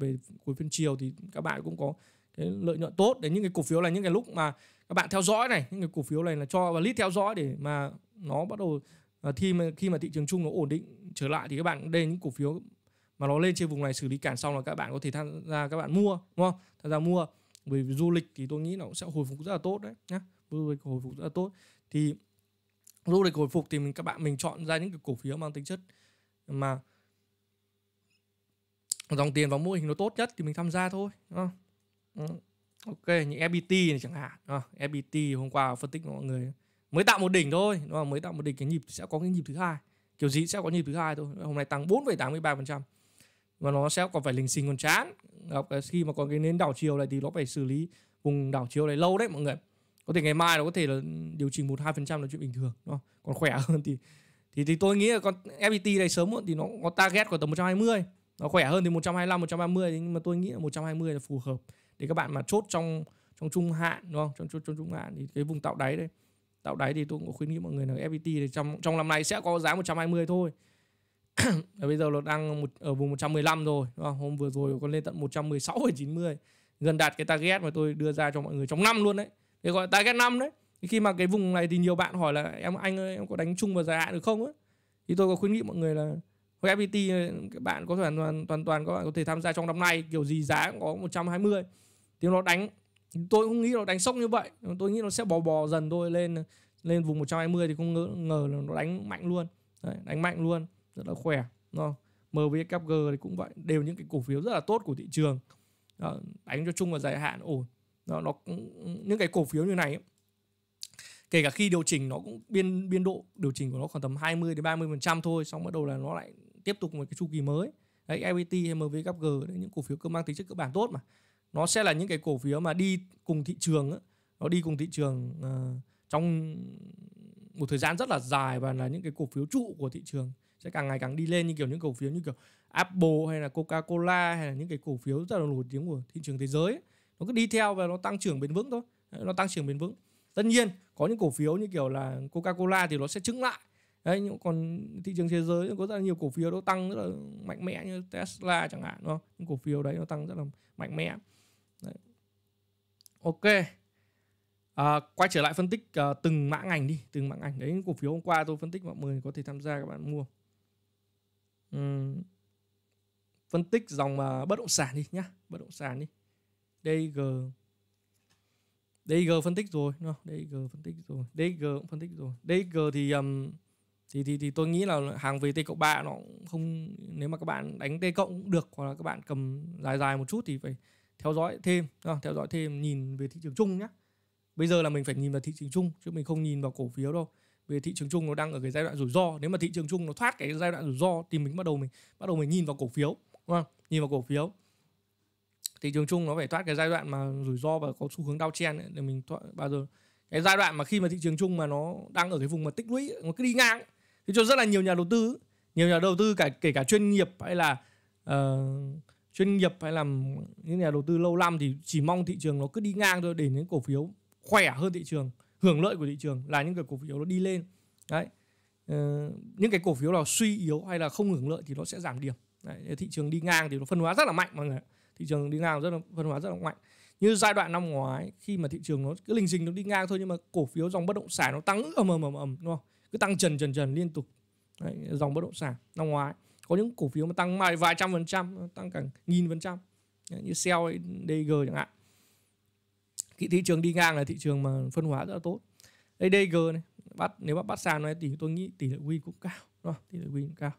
về cuối phiên chiều thì các bạn cũng có cái lợi nhuận tốt đến những cái cổ phiếu là những cái lúc mà các bạn theo dõi này những cái cổ phiếu này là cho và list theo dõi để mà nó bắt đầu à, khi mà khi mà thị trường chung nó ổn định trở lại thì các bạn đây những cổ phiếu mà nó lên trên vùng này xử lý cản xong là các bạn có thể tham gia các bạn mua đúng không tham gia mua bởi vì du lịch thì tôi nghĩ nó cũng sẽ hồi phục rất là tốt đấy nhá du lịch hồi phục rất là tốt thì du lịch hồi phục thì mình các bạn mình chọn ra những cái cổ phiếu mang tính chất mà dòng tiền vào mô hình nó tốt nhất thì mình tham gia thôi ừ, ok những fpt này chẳng hạn à, fpt hôm qua phân tích mọi người mới tạo một đỉnh thôi nó mới tạo một đỉnh cái nhịp sẽ có cái nhịp thứ hai kiểu gì sẽ có nhịp thứ hai thôi hôm nay tăng 4,83% và nó sẽ còn phải lình xình còn chán khi mà còn cái nến đảo chiều này thì nó phải xử lý vùng đảo chiều này lâu đấy mọi người có thể ngày mai nó có thể là điều chỉnh một hai phần trăm là chuyện bình thường đúng còn khỏe [LAUGHS] hơn thì thì thì tôi nghĩ là con FPT e này sớm muộn thì nó có target của tầm 120 nó khỏe hơn thì 125 130 nhưng mà tôi nghĩ là 120 là phù hợp để các bạn mà chốt trong trong trung hạn đúng không trong trong, trong trung hạn thì cái vùng tạo đáy đây tạo đáy thì tôi cũng khuyến nghị mọi người là FPT e thì trong trong năm nay sẽ có giá 120 thôi [CLEARS THROAT] bây giờ nó đang một, ở vùng 115 rồi đúng không? hôm vừa rồi còn lên tận 116 90 gần đạt cái target mà tôi đưa ra cho mọi người trong năm luôn đấy thế gọi là target năm đấy khi mà cái vùng này thì nhiều bạn hỏi là em anh ơi em có đánh chung vào dài hạn được không ấy thì tôi có khuyến nghị mọi người là FPT các bạn có thể toàn toàn toàn các bạn có thể tham gia trong năm nay kiểu gì giá cũng có 120 thì nó đánh tôi không nghĩ nó đánh sốc như vậy tôi nghĩ nó sẽ bò bò dần thôi lên lên vùng 120 thì không ngờ, ngờ là nó đánh mạnh luôn Đấy, đánh mạnh luôn rất là khỏe no. MVKG thì cũng vậy đều những cái cổ phiếu rất là tốt của thị trường ờ, đánh cho chung và dài hạn ổn Đó, nó những cái cổ phiếu như này ấy, kể cả khi điều chỉnh nó cũng biên biên độ điều chỉnh của nó khoảng tầm 20 đến 30 phần trăm thôi xong bắt đầu là nó lại tiếp tục một cái chu kỳ mới đấy IBT e hay MV G đấy những cổ phiếu cơ mang tính chất cơ bản tốt mà nó sẽ là những cái cổ phiếu mà đi cùng thị trường ấy. nó đi cùng thị trường uh, trong một thời gian rất là dài và là những cái cổ phiếu trụ của thị trường sẽ càng ngày càng đi lên như kiểu những cổ phiếu như kiểu Apple hay là Coca-Cola hay là những cái cổ phiếu rất là nổi tiếng của thị trường thế giới ấy. nó cứ đi theo và nó tăng trưởng bền vững thôi nó tăng trưởng bền vững tất nhiên có những cổ phiếu như kiểu là Coca-Cola thì nó sẽ trứng lại đấy nhưng còn thị trường thế giới có rất là nhiều cổ phiếu nó tăng rất là mạnh mẽ như Tesla chẳng hạn đúng không những cổ phiếu đấy nó tăng rất là mạnh mẽ đấy. ok à, quay trở lại phân tích uh, từng mã ngành đi từng mã ngành đấy những cổ phiếu hôm qua tôi phân tích mọi người có thể tham gia các bạn mua uhm. phân tích dòng uh, bất động sản đi nhá bất động sản đi DG DG phân tích rồi, no, DG phân tích rồi, DG cũng phân tích rồi. DG thì um, thì thì thì tôi nghĩ là hàng về T cộng 3 nó không nếu mà các bạn đánh T cộng cũng được hoặc là các bạn cầm dài dài một chút thì phải theo dõi thêm, no, theo dõi thêm nhìn về thị trường chung nhé. Bây giờ là mình phải nhìn vào thị trường chung chứ mình không nhìn vào cổ phiếu đâu. Vì thị trường chung nó đang ở cái giai đoạn rủi ro. Nếu mà thị trường chung nó thoát cái giai đoạn rủi ro thì mình bắt đầu mình bắt đầu mình nhìn vào cổ phiếu, đúng không? Nhìn vào cổ phiếu thị trường chung nó phải thoát cái giai đoạn mà rủi ro và có xu hướng đau chen để mình thoát bao giờ cái giai đoạn mà khi mà thị trường chung mà nó đang ở cái vùng mà tích lũy nó cứ đi ngang thì cho rất là nhiều nhà đầu tư nhiều nhà đầu tư cả kể cả chuyên nghiệp hay là uh, chuyên nghiệp hay là những nhà đầu tư lâu năm thì chỉ mong thị trường nó cứ đi ngang thôi để những cổ phiếu khỏe hơn thị trường hưởng lợi của thị trường là những cái cổ phiếu nó đi lên đấy uh, những cái cổ phiếu nào suy yếu hay là không hưởng lợi thì nó sẽ giảm điểm đấy, thị trường đi ngang thì nó phân hóa rất là mạnh mọi người thị trường đi ngang rất là phân hóa rất là mạnh như giai đoạn năm ngoái khi mà thị trường nó cứ lình xình nó đi ngang thôi nhưng mà cổ phiếu dòng bất động sản nó tăng ầm ầm ầm ầm đúng không cứ tăng trần trần trần liên tục Đấy, dòng bất động sản năm ngoái có những cổ phiếu mà tăng vài, vài trăm phần trăm tăng cả nghìn phần trăm như Shell, DG chẳng hạn cái thị trường đi ngang là thị trường mà phân hóa rất là tốt đây DG này bắt nếu bắt bắt sàn này thì tôi nghĩ tỷ lệ win cũng cao đúng không? tỷ lệ win cũng cao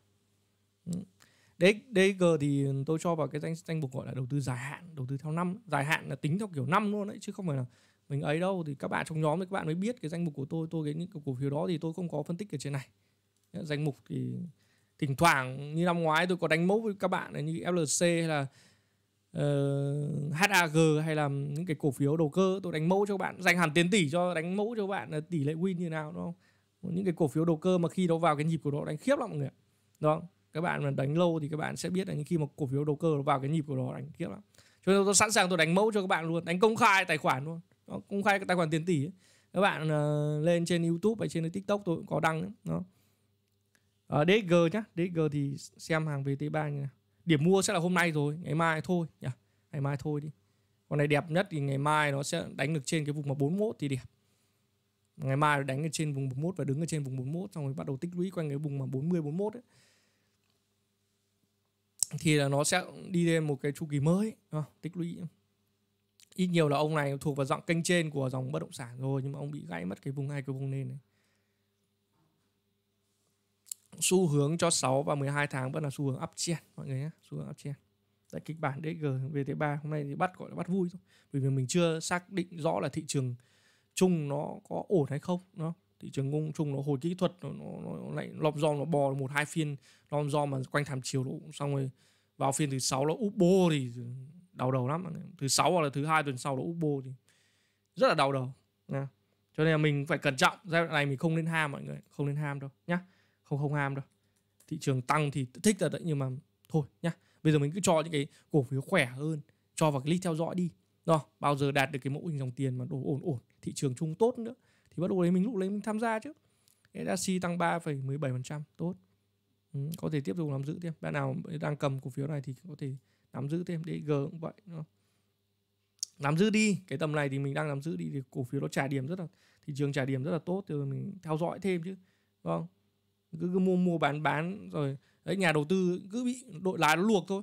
DG thì tôi cho vào cái danh danh mục gọi là đầu tư dài hạn đầu tư theo năm dài hạn là tính theo kiểu năm luôn đấy chứ không phải là mình ấy đâu thì các bạn trong nhóm thì các bạn mới biết cái danh mục của tôi tôi cái những cái cổ phiếu đó thì tôi không có phân tích ở trên này danh mục thì thỉnh thoảng như năm ngoái tôi có đánh mẫu với các bạn là như FLC hay là uh, ờ, HAG hay là những cái cổ phiếu đầu cơ tôi đánh mẫu cho các bạn dành hẳn tiền tỷ cho đánh mẫu cho các bạn tỷ lệ win như nào đúng không những cái cổ phiếu đầu cơ mà khi nó vào cái nhịp của nó đánh khiếp lắm mọi người đúng không? các bạn mà đánh lâu thì các bạn sẽ biết là những khi mà cổ phiếu đầu cơ nó vào cái nhịp của nó đánh kiếp lắm cho nên tôi sẵn sàng tôi đánh mẫu cho các bạn luôn đánh công khai tài khoản luôn công khai cái tài khoản tiền tỷ các bạn uh, lên trên youtube hay trên tiktok tôi cũng có đăng ấy. đó uh, ờ, DG nhá DG thì xem hàng VT3 nha. điểm mua sẽ là hôm nay rồi ngày mai thôi nhỉ ngày mai thôi đi con này đẹp nhất thì ngày mai nó sẽ đánh được trên cái vùng mà 41 thì đẹp ngày mai đánh ở trên vùng 41 và đứng ở trên vùng 41 xong rồi bắt đầu tích lũy quanh cái vùng mà 40 41 ấy thì là nó sẽ đi lên một cái chu kỳ mới tích lũy ít nhiều là ông này thuộc vào dạng kênh trên của dòng bất động sản rồi nhưng mà ông bị gãy mất cái vùng hai cái vùng nền này xu hướng cho 6 và 12 tháng vẫn là xu hướng uptrend mọi người nhé xu hướng uptrend tại kịch bản DG vt ba hôm nay thì bắt gọi là bắt vui thôi vì mình chưa xác định rõ là thị trường chung nó có ổn hay không nó thị trường ngung chung nó hồi kỹ thuật nó, nó, nó lại lọp do nó bò một hai phiên lọp do mà quanh thảm chiều nó xong rồi vào phiên thứ sáu nó úp bô thì đau đầu lắm thứ sáu hoặc là thứ hai tuần sau nó úp bô thì rất là đau đầu nha cho nên là mình phải cẩn trọng giai đoạn này mình không nên ham mọi người không nên ham đâu nhá không không ham đâu thị trường tăng thì thích là đấy nhưng mà thôi nhá bây giờ mình cứ cho những cái cổ phiếu khỏe hơn cho vào cái list theo dõi đi rồi bao giờ đạt được cái mẫu hình dòng tiền mà đồ ổn ổn thị trường chung tốt nữa bắt đầu đấy mình lúc đấy mình tham gia chứ SAC tăng 3,17% tốt ừ, có thể tiếp tục nắm giữ thêm bạn nào đang cầm cổ phiếu này thì có thể nắm giữ thêm DG cũng vậy nắm giữ đi cái tầm này thì mình đang nắm giữ đi thì cổ phiếu nó trả điểm rất là thị trường trả điểm rất là tốt thì mình theo dõi thêm chứ đúng không cứ, cứ mua mua bán bán rồi đấy nhà đầu tư cứ bị đội lái nó luộc thôi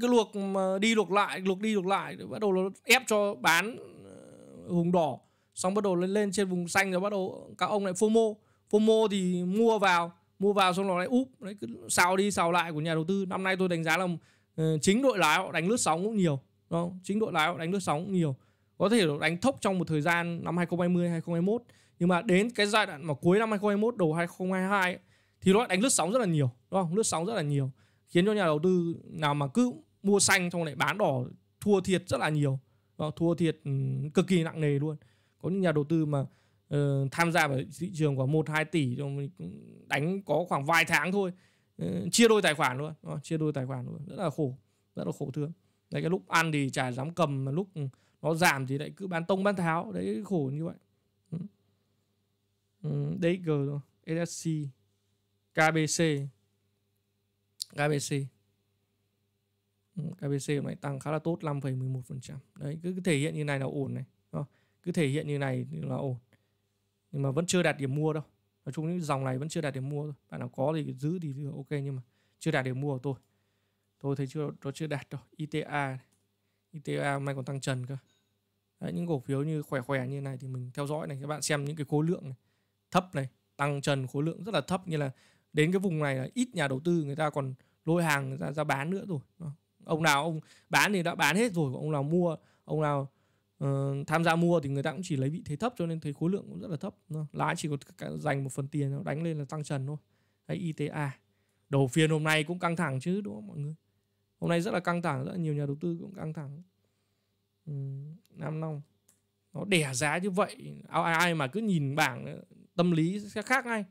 cứ luộc mà đi luộc lại luộc đi luộc lại bắt đầu nó ép cho bán ờ, hùng đỏ xong bắt đầu lên lên trên vùng xanh rồi bắt đầu các ông lại fomo fomo thì mua vào mua vào xong rồi lại úp đấy cứ xào đi xào lại của nhà đầu tư năm nay tôi đánh giá là uh, chính đội lái họ đánh lướt sóng cũng nhiều đúng không? chính đội lái họ đánh lướt sóng cũng nhiều có thể đánh thốc trong một thời gian năm 2020 2021 nhưng mà đến cái giai đoạn mà cuối năm 2021 đầu 2022 ấy, thì nó đánh lướt sóng rất là nhiều đúng không lướt sóng rất là nhiều khiến cho nhà đầu tư nào mà cứ mua xanh xong lại bán đỏ thua thiệt rất là nhiều đó, thua thiệt ừ, cực kỳ nặng nề luôn có những nhà đầu tư mà uh, tham gia vào thị trường khoảng 1 2 tỷ rồi mình đánh có khoảng vài tháng thôi uh, chia đôi tài khoản luôn uh, ờ, chia đôi tài khoản luôn rất là khổ rất là khổ thương đấy cái lúc ăn thì chả dám cầm mà lúc ừ, nó giảm thì lại cứ bán tông bán tháo đấy khổ như vậy ừ. ừ g DXG SSC KBC KBC ừ, KBC này tăng khá là tốt 5,11% đấy cứ thể hiện như này là ổn này cứ thể hiện như này thì là ổn nhưng mà vẫn chưa đạt điểm mua đâu nói chung những dòng này vẫn chưa đạt điểm mua thôi bạn nào có thì giữ thì ok nhưng mà chưa đạt điểm mua của tôi tôi thấy chưa nó chưa đạt đâu ITA ITA hôm nay còn tăng trần cơ Đấy, những cổ phiếu như khỏe khỏe như này thì mình theo dõi này các bạn xem những cái khối lượng này thấp này tăng trần khối lượng rất là thấp như là đến cái vùng này là ít nhà đầu tư người ta còn lôi hàng người ra bán nữa rồi ông nào ông bán thì đã bán hết rồi ông nào mua ông nào uh, tham gia mua thì người ta cũng chỉ lấy vị thế thấp cho nên thấy khối lượng cũng rất là thấp lãi chỉ có dành một phần tiền đánh lên là tăng trần thôi hay ITA đầu phiên hôm nay cũng căng thẳng chứ đúng không mọi người hôm nay rất là căng thẳng rất là nhiều nhà đầu tư cũng căng thẳng ừ, Nam Long nó đẻ giá như vậy ai ai mà cứ nhìn bảng ờ, tâm lý sẽ khác ngay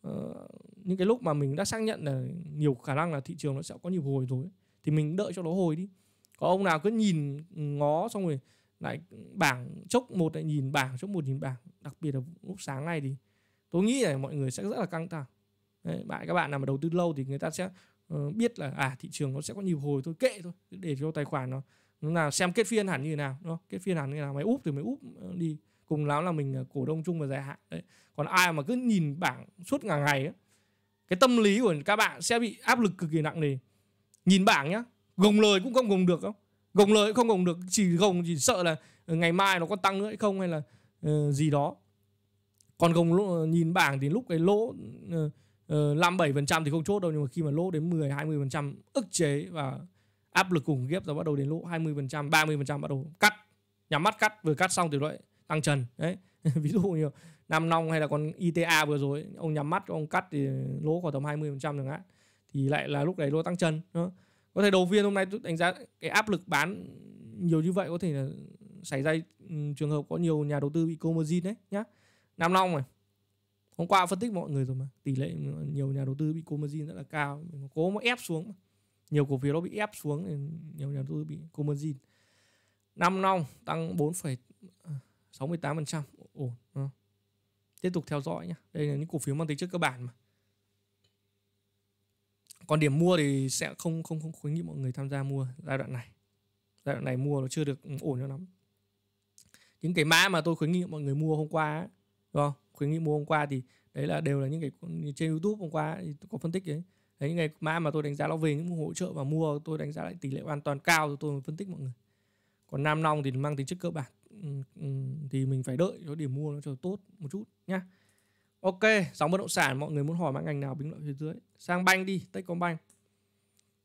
ờ, những cái lúc mà mình đã xác nhận là nhiều khả năng là thị trường nó sẽ có nhiều hồi rồi thì mình đợi cho nó hồi đi có ông nào cứ nhìn ngó xong rồi lại bảng chốc một lại nhìn bảng chốc một nhìn bảng đặc biệt là lúc sáng nay thì tôi nghĩ là mọi người sẽ rất là căng thẳng Đấy, bạn các bạn nào mà đầu tư lâu thì người ta sẽ uh, biết là à thị trường nó sẽ có nhiều hồi thôi kệ thôi để cho tài khoản nó nó là xem kết phiên hẳn như thế nào nó kết phiên hẳn như thế nào mày úp thì mày úp ờ, đi cùng lắm là mình ờ, cổ đông chung và dài hạn đấy còn ai mà cứ nhìn bảng suốt ngày ngày ấy, cái tâm lý của các bạn sẽ bị áp lực cực kỳ nặng nề nhìn bảng nhá gồng lời cũng không gồng được không gồng lời không gồng được chỉ gồng chỉ sợ là ờ, ngày mai nó có tăng nữa hay không hay là uh, gì đó còn gồng lỗ, ờ, nhìn bảng thì lúc cái lỗ năm bảy phần trăm thì không chốt đâu nhưng mà khi mà lỗ đến 10 20 phần trăm ức chế và áp lực khủng ghép rồi bắt đầu đến lỗ 20 phần trăm 30 phần trăm bắt đầu cắt nhắm mắt cắt vừa cắt xong thì lại tăng trần đấy [LAUGHS] ví dụ như Nam Nong hay là con ITA vừa rồi ông nhắm mắt ông cắt thì lỗ khoảng tầm 20 phần trăm chẳng hạn thì lại là lúc đấy lỗ tăng trần đó có thể đầu viên hôm nay tôi đánh giá cái áp lực bán nhiều như vậy có thể là xảy ra ừ, trường hợp có nhiều nhà đầu tư bị comergin đấy nhá nam long này hôm qua phân tích mọi người rồi mà tỷ lệ nhiều nhà đầu tư bị comergin rất là cao nó cố mà ép xuống nhiều cổ phiếu nó bị ép xuống nên nhiều nhà đầu tư bị comergin nam long tăng 4,68% à, ổn tiếp tục theo dõi nhá đây là những cổ phiếu mang tính chất cơ bản mà còn điểm mua thì sẽ không không không khuyến nghị mọi người tham gia mua giai đoạn này giai đoạn này mua nó chưa được ổn cho lắm những cái mã mà tôi khuyến nghị mọi người mua hôm qua ấy, đúng không khuyến nghị mua hôm qua thì đấy là đều là những cái trên youtube hôm qua thì tôi có phân tích đấy đấy những cái mã mà tôi đánh giá nó về những hỗ trợ và mua tôi đánh giá lại tỷ lệ an toàn cao tôi phân tích mọi người còn nam long thì mang tính chất cơ bản thì mình phải đợi cho điểm mua nó cho tốt một chút nhá Ok, dòng bất động sản mọi người muốn hỏi mã ngành nào bình luận phía dưới. Sang banh đi, Techcombank.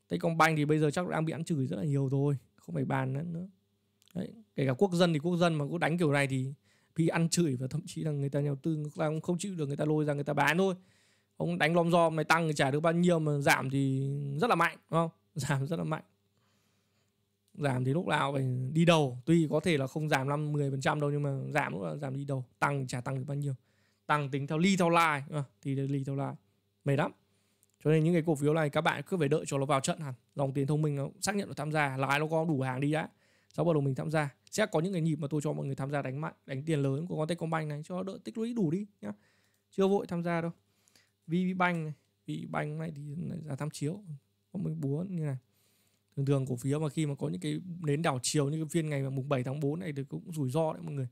Techcombank thì bây giờ chắc đang bị ăn chửi rất là nhiều rồi, không phải bàn nữa. nữa. Đấy, kể cả quốc dân thì quốc dân mà cứ đánh kiểu này thì bị ăn chửi và thậm chí là người ta nhà đầu tư người ta cũng không chịu được người ta lôi ra người ta bán thôi. Ông đánh lom rom này tăng thì trả được bao nhiêu mà giảm thì rất là mạnh, đúng không? [LAUGHS] Giảm rất là mạnh. Giảm thì lúc nào phải đi đầu, tuy có thể là không giảm 5 10% đâu nhưng mà giảm lúc là giảm đi đầu, tăng trả tăng được bao nhiêu tăng tính theo ly theo line à, thì ly theo line mệt lắm cho nên những cái cổ phiếu này các bạn cứ phải đợi cho nó vào trận hẳn dòng tiền thông minh nó xác nhận nó tham gia lái nó có đủ hàng đi đã sau bắt đầu mình tham gia sẽ có những cái nhịp mà tôi cho mọi người tham gia đánh mạnh đánh tiền lớn của con Techcombank này cho đỡ tích lũy đủ đi nhá chưa vội tham gia đâu VBank này VBank này thì giá tham chiếu có mình búa như này thường thường cổ phiếu mà khi mà có những cái đến đảo chiều như cái phiên ngày mà mùng 7 tháng 4 này thì cũng rủi ro đấy mọi người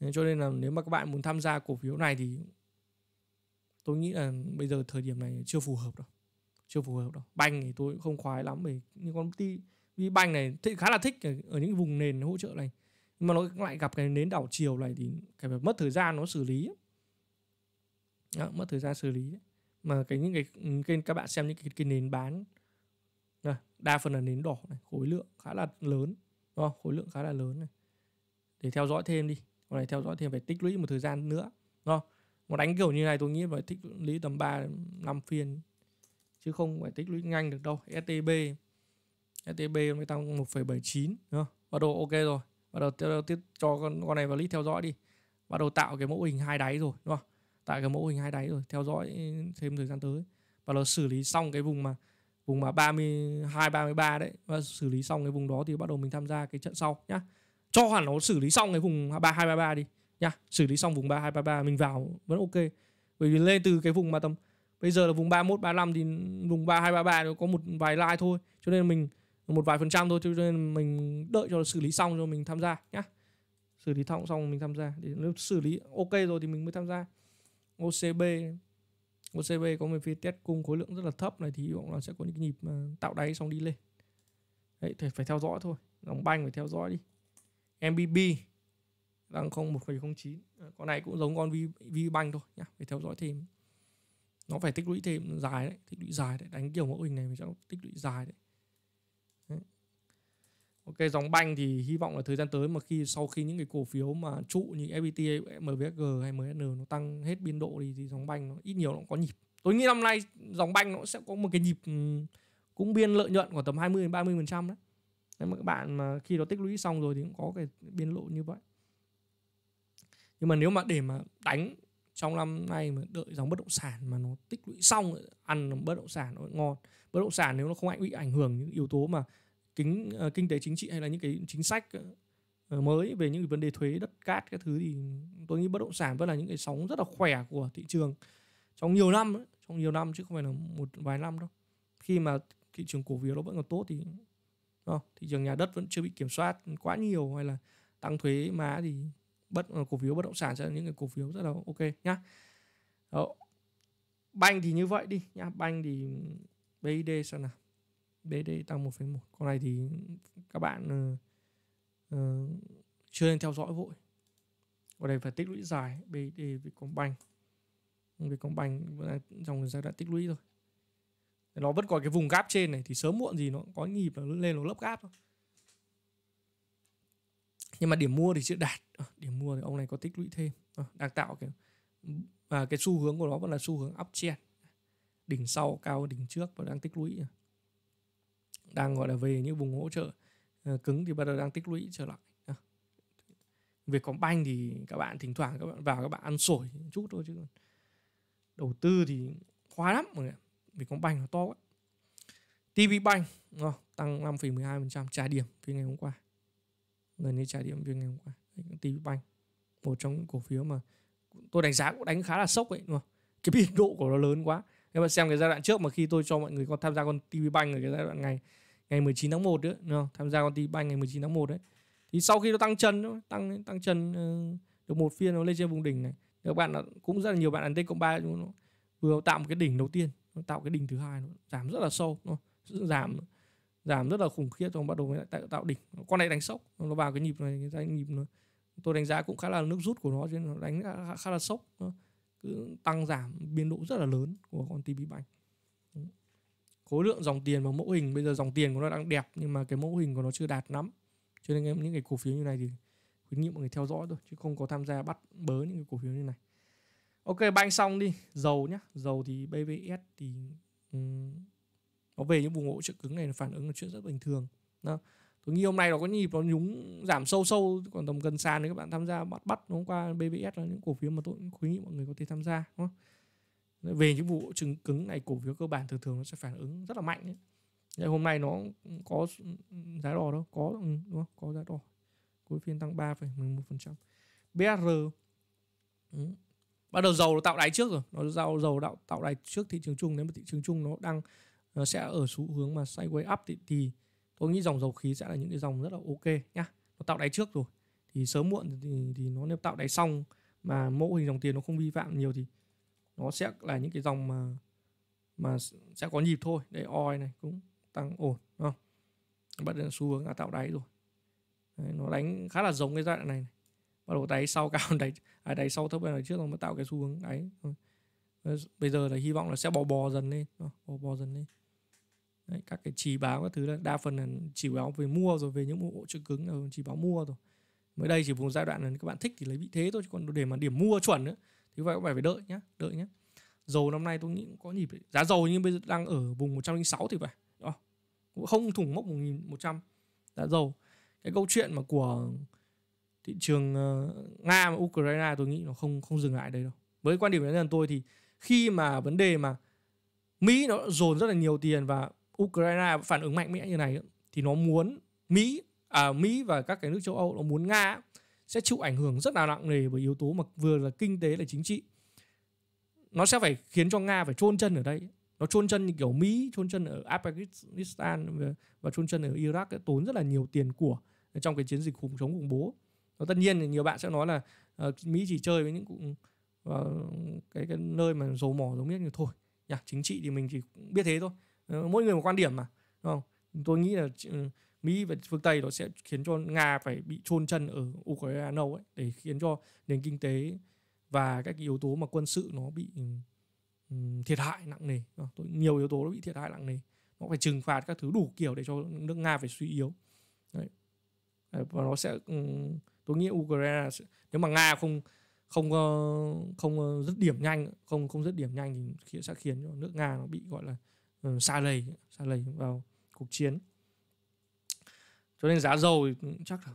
nên cho nên là nếu mà các bạn muốn tham gia cổ phiếu này thì tôi nghĩ là bây giờ thời điểm này chưa phù hợp đâu chưa phù hợp đâu banh thì tôi cũng không khoái lắm bởi những con ty vi banh này thì khá là thích ở những vùng nền hỗ trợ này nhưng mà nó lại gặp cái nến đảo chiều này thì phải mất thời gian nó xử lý Đó, mất thời gian xử lý mà cái những cái kênh các bạn xem những cái, cái nến bán à, đa phần là nến đỏ này khối lượng khá là lớn đúng không? khối lượng khá là lớn này để theo dõi thêm đi còn này theo dõi thêm phải tích lũy một thời gian nữa đúng không một đánh kiểu như này tôi nghĩ phải tích lũy tầm 3 năm phiên chứ không phải tích lũy nhanh được đâu STB STB mới tăng 1,79 đúng không bắt đầu ok rồi bắt đầu tiếp, tiếp cho con con này vào list theo dõi đi bắt đầu tạo cái mẫu hình hai đáy rồi đúng không tạo cái mẫu hình hai đáy rồi theo dõi thêm thời gian tới và nó xử lý xong cái vùng mà vùng mà 32 33 đấy và xử lý xong cái vùng đó thì bắt đầu mình tham gia cái trận sau nhá cho hẳn nó xử lý xong cái vùng ba hai ba ba đi nha xử lý xong vùng ba hai ba ba mình vào vẫn ok bởi vì lên từ cái vùng mà tầm bây giờ là vùng ba ba năm thì vùng ba hai ba ba nó có một vài like thôi cho nên mình một vài phần trăm thôi cho nên mình đợi cho xử lý xong rồi mình tham gia nhá xử lý xong xong mình tham gia để nếu xử lý ok rồi thì mình mới tham gia OCB OCB có một phía test cung khối lượng rất là thấp này thì hy vọng là sẽ có những nhịp ờ, tạo đáy xong đi lên đấy phải theo dõi thôi dòng banh phải theo dõi đi MBB đang không một chín. con này cũng giống con vi vi banh thôi nhá phải theo dõi thêm nó phải tích lũy thêm dài đấy tích lũy dài đấy đánh kiểu mẫu hình này mình cho tích lũy dài đấy. đấy ok dòng banh thì hy vọng là thời gian tới mà khi sau khi những cái cổ phiếu mà trụ như FPT, MVSG hay MSN nó tăng hết biên độ đi thì dòng banh nó ít nhiều nó có nhịp tôi nghĩ năm nay dòng banh nó sẽ có một cái nhịp cũng biên lợi nhuận khoảng tầm 20 đến ba mươi phần trăm đấy nếu mà các bạn mà khi nó tích lũy xong rồi thì cũng có cái biên lộ như vậy nhưng mà nếu mà để mà đánh trong năm nay mà đợi dòng bất động sản mà nó tích lũy xong ăn bất động sản nó ngon bất động sản nếu nó không bị ảnh hưởng những yếu tố mà kính ờ, kinh tế chính trị hay là những cái chính sách ờ, ờ, mới về những vấn đề thuế đất cát các thứ thì tôi nghĩ bất động sản vẫn là những cái sóng rất là khỏe của thị trường trong nhiều năm trong nhiều năm chứ không phải là một vài năm đâu khi mà thị trường cổ phiếu nó vẫn còn tốt thì không? Ờ, thị trường nhà đất vẫn chưa bị kiểm soát quá nhiều hay là tăng thuế má thì bất ờ, cổ phiếu bất động sản sẽ là những cái cổ phiếu rất là ok nhá Đó. Ờ, banh thì như vậy đi nhá banh thì BID sao nào BD tăng 1,1 con này thì các bạn uh, uh, chưa nên theo dõi vội ở đây phải tích lũy dài BD banh, Vietcombank vẫn banh trong giai đoạn tích lũy rồi nó vẫn còn cái vùng gap trên này thì sớm muộn gì nó có nhịp nó lên nó lấp gap thôi nhưng mà điểm mua thì chưa đạt ờ, điểm mua thì ông này có tích lũy thêm ờ, đang tạo cái và cái xu hướng của nó vẫn là xu hướng up uptrend đỉnh sau cao đỉnh trước và đang tích lũy đang gọi là về những vùng hỗ trợ ờ, cứng thì bắt đầu đang tích lũy trở lại việc có banh thì các bạn thỉnh thoảng các bạn vào các bạn ăn sổi chút thôi chứ đầu tư thì khoái lắm mọi người vì banh nó to quá TB Bank đúng không? tăng 5,12% trả điểm phiên ngày hôm qua gần như trả điểm phiên ngày hôm qua tv Bank một trong những cổ phiếu mà tôi đánh giá cũng đánh khá là sốc ấy đúng không? cái [LAUGHS] biên độ của nó lớn quá nếu mà xem cái giai đoạn trước mà khi tôi cho mọi người con tham gia con tv Bank ở cái giai đoạn ngày ngày 19 tháng 1 đấy tham gia con tv Bank ngày 19 tháng 1 đấy thì sau khi nó tăng chân tăng tăng chân ờ, được một phiên nó lên trên vùng đỉnh này các bạn cũng rất là nhiều bạn ăn tết cộng ba chúng nó vừa tạo một cái đỉnh đầu tiên nó tạo cái đỉnh thứ hai nó giảm rất là sâu nó giảm giảm rất là khủng khiếp xong bắt đầu mới lại tạo, tạo đỉnh con này đánh sốc nó vào cái nhịp này cái nhịp nó, tôi đánh giá cũng khá là nước rút của nó chứ nó đánh khá, khá là sốc nó cứ tăng giảm biên độ rất là lớn của con TP Bank khối lượng dòng tiền và mẫu hình bây giờ dòng tiền của nó đang đẹp nhưng mà cái mẫu hình của nó chưa đạt lắm cho nên những cái cổ phiếu như này thì khuyến nghị mọi người theo dõi thôi chứ không có tham gia bắt bớ những cái cổ phiếu như này ok banh xong đi dầu nhá dầu thì BVS thì um, nó về những vùng hỗ trợ cứng này phản ứng là chuyện rất bình thường đó. tôi nghĩ hôm nay nó có nhịp nó nhúng giảm sâu sâu còn tầm gần sàn thì các bạn tham gia bắt bắt hôm qua BVS là những cổ phiếu mà tôi cũng khuyến nghị mọi người có thể tham gia đúng không? về những vụ chứng cứng này cổ phiếu cơ bản thường thường nó sẽ phản ứng rất là mạnh ấy. Vậy hôm nay nó có ừ, giá đỏ đâu có ừ, đúng không? có giá đỏ cuối phiên tăng 3,11% BR ừ bắt đầu dầu tạo đáy trước rồi nó giao dầu tạo tạo đáy trước thị trường chung nếu mà thị trường chung nó đang nó ờ, sẽ ở xu hướng mà sideways up thì, thì tôi nghĩ dòng dầu khí sẽ là những cái dòng rất là ok nhá nó tạo đáy trước rồi thì sớm muộn thì, thì nó nếu tạo đáy xong mà mô hình dòng tiền nó không vi phạm nhiều thì nó sẽ là những cái dòng mà mà sẽ có nhịp thôi đây oil này cũng tăng ổn đúng không bắt đầu xu hướng đã tạo đáy rồi Đấy, nó đánh khá là giống cái giai đoạn này, này bắt đầu đáy sau cao đáy [LAUGHS] à, đáy sau thấp hơn đáy trước rồi mới tạo cái xu hướng đáy ờ, bây giờ là hy vọng là sẽ bò bò dần lên ờ, bò bò dần lên Đấy, các cái chỉ báo các thứ là đa phần là chỉ báo về mua rồi về những bộ chữ cứng là ờ, chỉ báo mua rồi mới đây chỉ vùng giai đoạn là các bạn thích thì lấy vị thế thôi chứ còn để mà điểm mua chuẩn nữa thì vậy cũng phải phải đợi nhá đợi nhá dầu năm nay tôi nghĩ cũng có nhịp giá dầu nhưng bây giờ đang ở vùng 106 thì phải không thủng mốc 1100 giá dầu cái câu chuyện mà của thị trường ờ, nga và ukraine tôi nghĩ nó không không dừng lại đây đâu với quan điểm cá nhân tôi thì khi mà vấn đề mà mỹ nó dồn rất là nhiều tiền và ukraine phản ứng mạnh mẽ như này thì nó muốn mỹ à, mỹ và các cái nước châu âu nó muốn nga sẽ chịu ảnh hưởng rất là nặng nề bởi yếu tố mà vừa là kinh tế là chính trị nó sẽ phải khiến cho nga phải chôn chân ở đây nó chôn chân như kiểu mỹ chôn chân ở afghanistan và chôn chân ở iraq tốn rất là nhiều tiền của trong cái chiến dịch khủng chống khủng bố nó tất nhiên thì nhiều bạn sẽ nói là uh, mỹ chỉ chơi với những uh, cái cái nơi mà dầu mỏ giống biết như thôi nhà chính trị thì mình chỉ biết thế thôi uh, mỗi người một quan điểm mà đúng không tôi nghĩ là uh, mỹ và phương tây nó sẽ khiến cho nga phải bị chôn chân ở ukraine nâu ấy để khiến cho nền kinh tế và các yếu tố mà quân sự nó bị ừ, ừ, thiệt hại nặng nề tôi, nhiều yếu tố nó bị thiệt hại nặng nề nó phải trừng phạt các thứ đủ kiểu để cho nước nga phải suy yếu Đấy. và nó sẽ tôi nghĩ Ukraine sẽ, nếu mà Nga không không ờ, không ờ, dứt điểm nhanh không không dứt điểm nhanh thì sẽ khiến cho nước Nga nó bị gọi là xa ờ, lầy xa lầy vào cuộc chiến cho nên giá dầu thì chắc là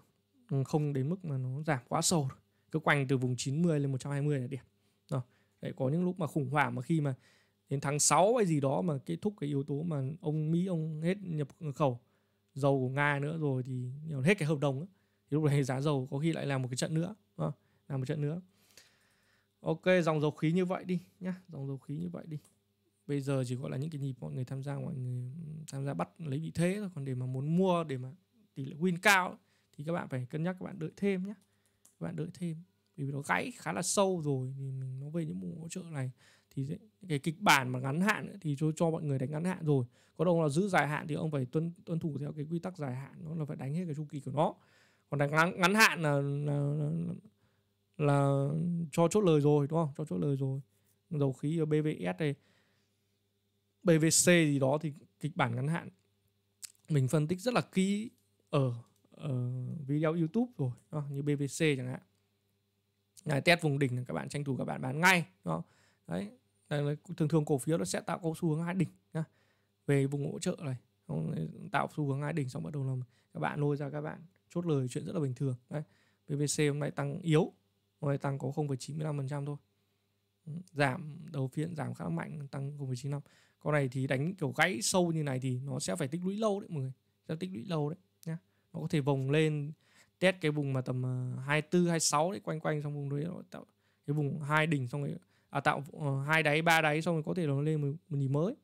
ừ, không đến mức mà nó giảm quá sâu cứ quanh từ vùng 90 lên 120 là điểm để có những lúc mà khủng hoảng mà khi mà đến tháng 6 hay gì đó mà kết thúc cái yếu tố mà ông Mỹ ông hết nhập khẩu dầu của Nga nữa rồi thì hết cái hợp đồng ấy, thì lúc đấy giá dầu có khi lại làm một cái trận nữa à, là một trận nữa ok dòng dầu khí như vậy đi nhá dòng dầu khí như vậy đi bây giờ chỉ gọi là những cái nhịp mọi người tham gia mọi người tham gia bắt lấy vị thế thôi còn để mà muốn mua để mà tỷ lệ win cao thì các bạn phải cân nhắc các bạn đợi thêm nhé các bạn đợi thêm vì nó gãy khá là sâu rồi thì mình nó về những mũ hỗ trợ này thì cái kịch bản mà ngắn hạn thì tôi cho mọi người đánh ngắn hạn rồi Có ông là giữ dài hạn thì ông phải tuân tuân thủ theo cái quy tắc dài hạn nó là phải đánh hết cái chu kỳ của nó còn đánh ngắn, ngắn hạn là, là là, là cho chốt lời rồi đúng không cho chốt lời rồi dầu khí ở BVS này BVC gì đó thì kịch bản ngắn hạn mình phân tích rất là kỹ ở, ở video YouTube rồi đó, như BVC chẳng hạn ngày test vùng đỉnh các bạn tranh thủ các bạn bán ngay đó đấy thường thường cổ phiếu nó sẽ tạo có xu hướng hai đỉnh nhá. về vùng hỗ trợ này tạo xu hướng hai đỉnh xong bắt đầu là các bạn lôi ra các bạn chốt lời chuyện rất là bình thường đấy PVC hôm nay tăng yếu hôm nay tăng có 0,95% thôi ừ, giảm đầu phiên giảm khá mạnh tăng 0,95 con này thì đánh kiểu gãy sâu như này thì nó sẽ phải tích lũy lâu đấy mọi người sẽ tích lũy lâu đấy nhá nó có thể vùng lên test cái vùng mà tầm 24 à, 26 đấy quanh quanh xong vùng đấy nó tạo cái vùng hai đỉnh xong rồi à, tạo ờ, hai đáy ba đáy xong rồi có thể nó lên một, một nhịp mới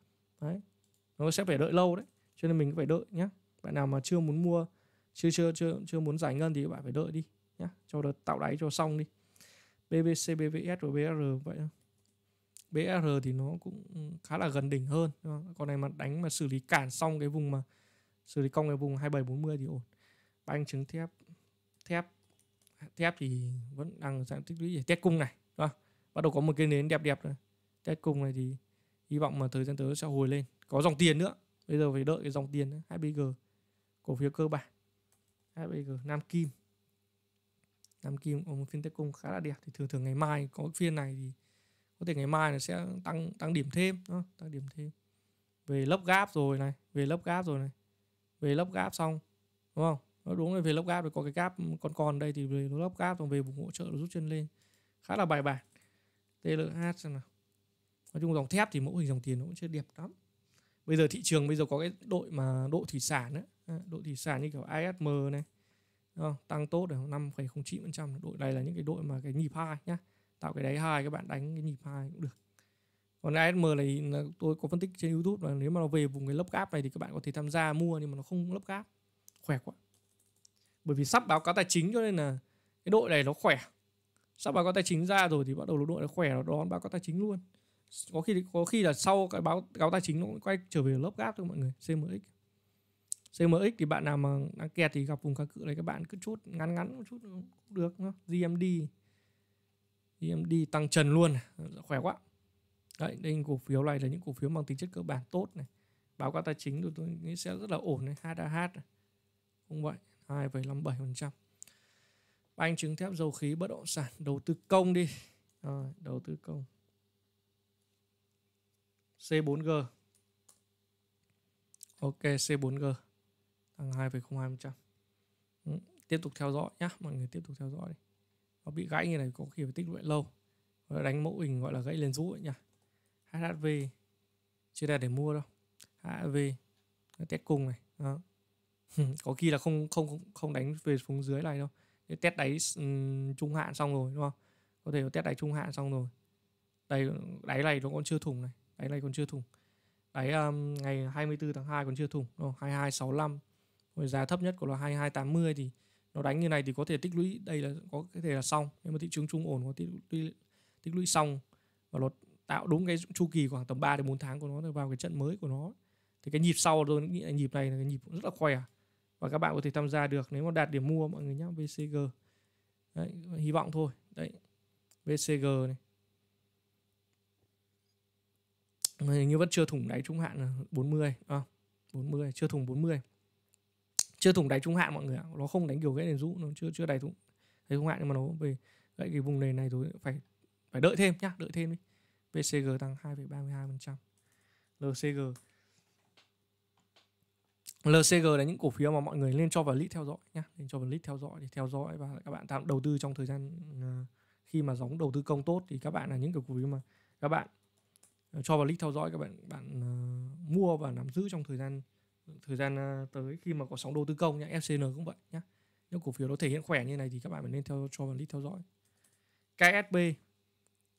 đấy nó sẽ phải đợi lâu đấy cho nên mình phải đợi nhá bạn nào mà chưa muốn mua chưa chưa chưa chưa muốn giải ngân thì các bạn phải đợi đi nhá cho đợt tạo đáy cho xong đi bvc BVS và BR vậy BR thì nó cũng khá là gần đỉnh hơn con này mà đánh mà xử lý cản xong cái vùng mà xử lý cong cái vùng 2740 thì ổn banh chứng thép thép thép thì vẫn đang dạng tích lũy để test cung này đó. bắt đầu có một cái nến đẹp đẹp rồi test cung này thì hy vọng mà thời gian tới sẽ hồi lên có dòng tiền nữa bây giờ phải đợi cái dòng tiền hai bg cổ phiếu cơ bản HBG Nam Kim Nam Kim có một phiên test cung khá là đẹp thì thường thường ngày mai có phiên này thì có thể ngày mai nó sẽ tăng tăng điểm thêm đó, tăng điểm thêm về lốc gáp rồi này về lốc gáp rồi này về lốc gáp xong đúng không nó đúng rồi về lốc gáp rồi có cái gap con con đây thì về lốc gáp rồi về vùng hỗ trợ nó rút chân lên khá là bài bản TLH xem nào nói chung dòng thép thì mẫu hình dòng tiền nó cũng chưa đẹp lắm bây giờ thị trường bây giờ có cái đội mà đội thủy sản ấy đội thủy sản như kiểu ISM này tăng tốt được trăm đội này là những cái đội mà cái nhịp hai nhá tạo cái đáy hai các bạn đánh cái nhịp hai cũng được còn ISM này là tôi có phân tích trên YouTube là nếu mà nó về vùng cái lớp gap này thì các bạn có thể tham gia mua nhưng mà nó không lớp gap khỏe quá bởi vì sắp báo cáo tài chính cho nên là cái đội này nó khỏe sắp báo cáo tài chính ra rồi thì bắt đầu đội nó khỏe nó đón báo cáo tài chính luôn có khi có khi là sau cái báo cáo tài chính nó cũng quay trở về lớp gap thôi mọi người CMX CMX thì bạn nào mà đang kẹt thì gặp vùng kháng cự này các bạn cứ chốt ngắn ngắn một chút cũng được nó GMD GMD tăng trần luôn dạ, dạ, khỏe quá đấy đây cổ phiếu này là những cổ phiếu mang tính chất cơ bản tốt này báo cáo tài chính của tôi nghĩ sẽ rất là ổn này HAH cũng vậy 2,57% Anh chứng thép dầu khí bất động sản đầu tư công đi rồi, đầu tư công C4G ok C4G tăng 2,02% ừ. tiếp tục theo dõi nhé mọi người tiếp tục theo dõi đi. nó bị gãy như này có khi phải tích lũy lâu Rồi đánh mẫu hình gọi là gãy lên rũ nhá HHV chưa đạt để mua đâu HHV test cùng này đó. [LAUGHS] có khi là không không không đánh về xuống dưới này đâu để test đáy um, trung hạn xong rồi đúng không có thể test đáy trung hạn xong rồi đây đáy này nó còn chưa thủng này đáy này còn chưa thủng đáy um, ngày 24 tháng 2 còn chưa thủng đúng không? 2265 rồi giá thấp nhất của nó 2280 thì nó đánh như này thì có thể tích lũy đây là có thể là xong nhưng mà thị trường trung ổn có tích lũy, tích lũy xong và nó tạo đúng cái chu kỳ khoảng tầm 3 đến 4 tháng của nó vào cái trận mới của nó thì cái nhịp sau tôi nghĩ là nhịp này là cái nhịp rất là khỏe và các bạn có thể tham gia được nếu mà đạt điểm mua mọi người nhé VCG đấy, hy vọng thôi đấy VCG này hình như vẫn chưa thủng đáy trung hạn 40 à, 40 chưa thủng 40 chưa thủng đáy trung hạn mọi người ạ nó không đánh kiểu gãy nền rũ nó chưa chưa đáy thủng đáy trung hạn nhưng mà nó về gãy cái vùng nền này rồi phải phải đợi thêm nhá đợi thêm đi VCG tăng 2,32% LCG LCG là những cổ phiếu mà mọi người nên cho vào list theo dõi nhá lên cho vào list theo dõi để theo dõi và các bạn tạm đầu tư trong thời gian à, khi mà giống đầu tư công tốt thì các bạn là những cái cổ phiếu mà các bạn à, cho vào list theo dõi các bạn bạn uh, mua và nắm giữ trong thời gian thời gian ờ, tới khi mà có sóng đầu tư công nhá FCN cũng vậy nhá những cổ phiếu nó thể hiện khỏe như này thì các bạn phải nên theo cho vào list theo dõi KSB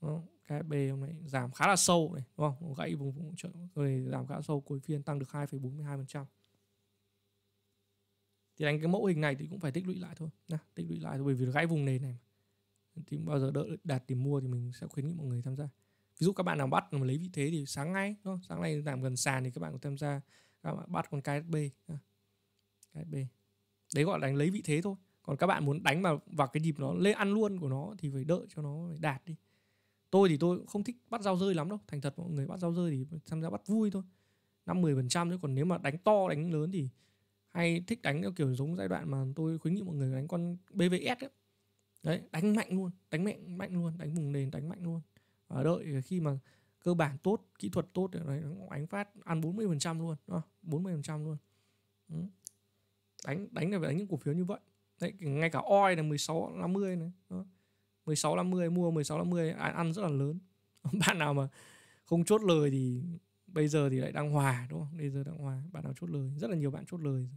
đó, KSB hôm nay giảm khá là sâu này đúng không gãy vùng hỗ trợ rồi giảm khá sâu cuối phiên tăng được 2,42% thì đánh cái mẫu hình này thì cũng phải tích lũy lại thôi nha tích lũy lại thôi bởi vì gãy vùng nền này mà. thì bao giờ đợi đạt điểm mua thì mình sẽ khuyến nghị mọi người tham gia ví dụ các bạn nào bắt mà lấy vị thế thì sáng ngay đúng không? sáng nay giảm gần sàn thì các bạn có tham gia các bạn bắt con KSB ờ. KSB đấy gọi là đánh lấy vị thế thôi còn các bạn muốn đánh vào vào cái nhịp nó lên ăn luôn của nó thì phải đợi cho nó phải đạt đi tôi thì tôi không thích bắt rau rơi lắm đâu thành thật mọi người bắt rau rơi thì tham gia bắt vui thôi năm mười phần trăm chứ còn nếu mà đánh to đánh lớn thì hay thích đánh theo kiểu giống giai đoạn mà tôi khuyến nghị mọi người đánh con BVS ấy. đấy đánh mạnh luôn đánh mạnh mạnh luôn đánh vùng nền đánh mạnh luôn và đợi khi mà cơ bản tốt kỹ thuật tốt đấy ánh phát ăn 40% luôn đó, 40% luôn đánh đánh là phải đánh những cổ phiếu như vậy đấy ngay cả oi là 16 50 này đó. 16 50 mua 16 50 ăn, ăn rất là lớn [LAUGHS] bạn nào mà không chốt lời thì bây giờ thì lại đang hòa đúng không bây giờ đang hòa bạn nào chốt lời rất là nhiều bạn chốt lời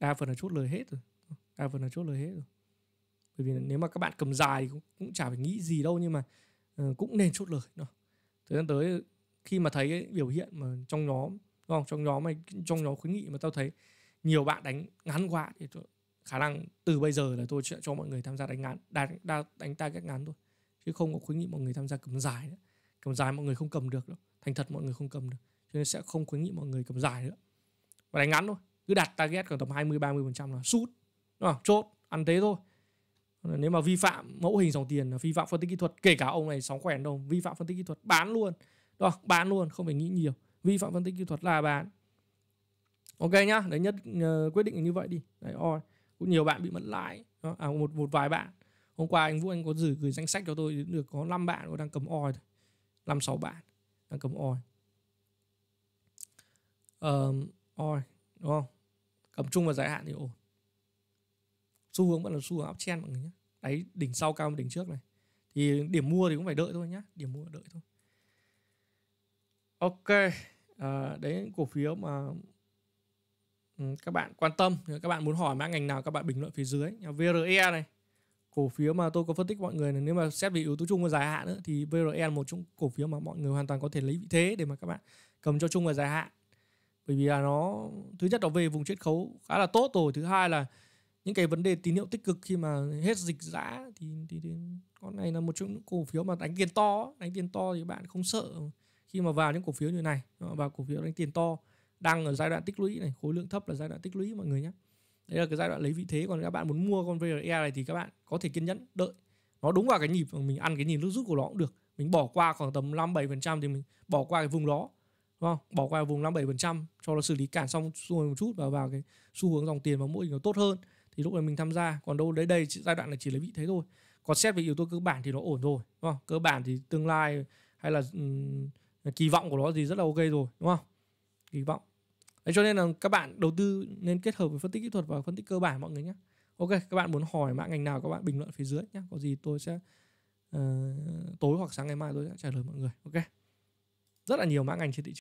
đa phần là chốt lời hết rồi đa phần là chốt lời hết rồi bởi vì nếu mà các bạn cầm dài cũng, cũng chả phải nghĩ gì đâu nhưng mà uh, cũng nên chốt lời đó thời gian tới khi mà thấy cái biểu hiện mà trong nhóm đúng không trong nhóm này trong nhóm khuyến nghị mà tao thấy nhiều bạn đánh ngắn quá thì tôi, khả năng từ bây giờ là tôi sẽ cho mọi người tham gia đánh ngắn đánh, đánh, đánh ta các ngắn thôi chứ không có khuyến nghị mọi người tham gia cầm dài nữa cầm dài mọi người không cầm được đâu thành thật mọi người không cầm được cho nên sẽ không khuyến nghị mọi người cầm dài nữa và đánh ngắn thôi cứ đặt target khoảng tầm 20 30 phần trăm là sút chốt ăn thế thôi nếu mà vi phạm mẫu hình dòng tiền vi phạm phân tích kỹ thuật kể cả ông này sóng khỏe đâu vi phạm phân tích kỹ thuật bán luôn đó bán luôn không phải nghĩ nhiều vi phạm phân tích kỹ thuật là bán ok nhá đấy nhất uh, quyết định như vậy đi đấy oi cũng nhiều bạn bị mất lãi đó. à một một vài bạn hôm qua anh vũ anh có gửi gửi danh sách cho tôi được có 5 bạn có đang cầm oi thôi năm sáu bạn đang cầm oi um, oi đúng không cầm chung và dài hạn thì ổn xu hướng vẫn là xu hướng uptrend mọi người nhé đấy đỉnh sau cao hơn đỉnh trước này thì điểm mua thì cũng phải đợi thôi nhé, điểm mua đợi thôi ok à, đấy cổ phiếu mà ừ, các bạn quan tâm các bạn muốn hỏi mã ngành nào các bạn bình luận phía dưới VRE này cổ phiếu mà tôi có phân tích mọi người này, nếu mà xét về yếu tố chung và dài hạn nữa thì VRE là một trong cổ phiếu mà mọi người hoàn toàn có thể lấy vị thế để mà các bạn cầm cho chung và dài hạn bởi vì là nó thứ nhất nó về vùng chiết khấu khá là tốt rồi thứ hai là những cái vấn đề tín hiệu tích cực khi mà hết dịch giã thì, thì, thì con này là một trong những cổ phiếu mà đánh tiền to đánh tiền to thì bạn không sợ khi mà vào những cổ phiếu như này vào cổ phiếu đánh tiền to đang ở giai đoạn tích lũy này khối lượng thấp là giai đoạn tích lũy mọi người nhé đấy là cái giai đoạn lấy vị thế còn các bạn muốn mua con VRE này thì các bạn có thể kiên nhẫn đợi nó đúng vào cái nhịp mình ăn cái nhịp nước rút của nó cũng được mình bỏ qua khoảng tầm 5 7 thì mình bỏ qua cái vùng đó đúng không bỏ qua vùng 5 7 cho nó xử lý cản xong xuôi một chút và vào cái xu hướng dòng tiền và mỗi nó tốt hơn thì lúc này mình tham gia còn đâu đấy đây giai đoạn này chỉ lấy vị thế thôi còn xét về yếu tố cơ bản thì nó ổn rồi đúng không cơ bản thì tương lai hay là um, kỳ vọng của nó gì rất là ok rồi đúng không kỳ vọng Đấy, cho nên là các bạn đầu tư nên kết hợp với phân tích kỹ thuật và phân tích cơ bản mọi người nhé ok các bạn muốn hỏi mã ngành nào các bạn bình luận phía dưới nhé có gì tôi sẽ uh, tối hoặc sáng ngày mai tôi sẽ trả lời mọi người ok rất là nhiều mã ngành trên thị trường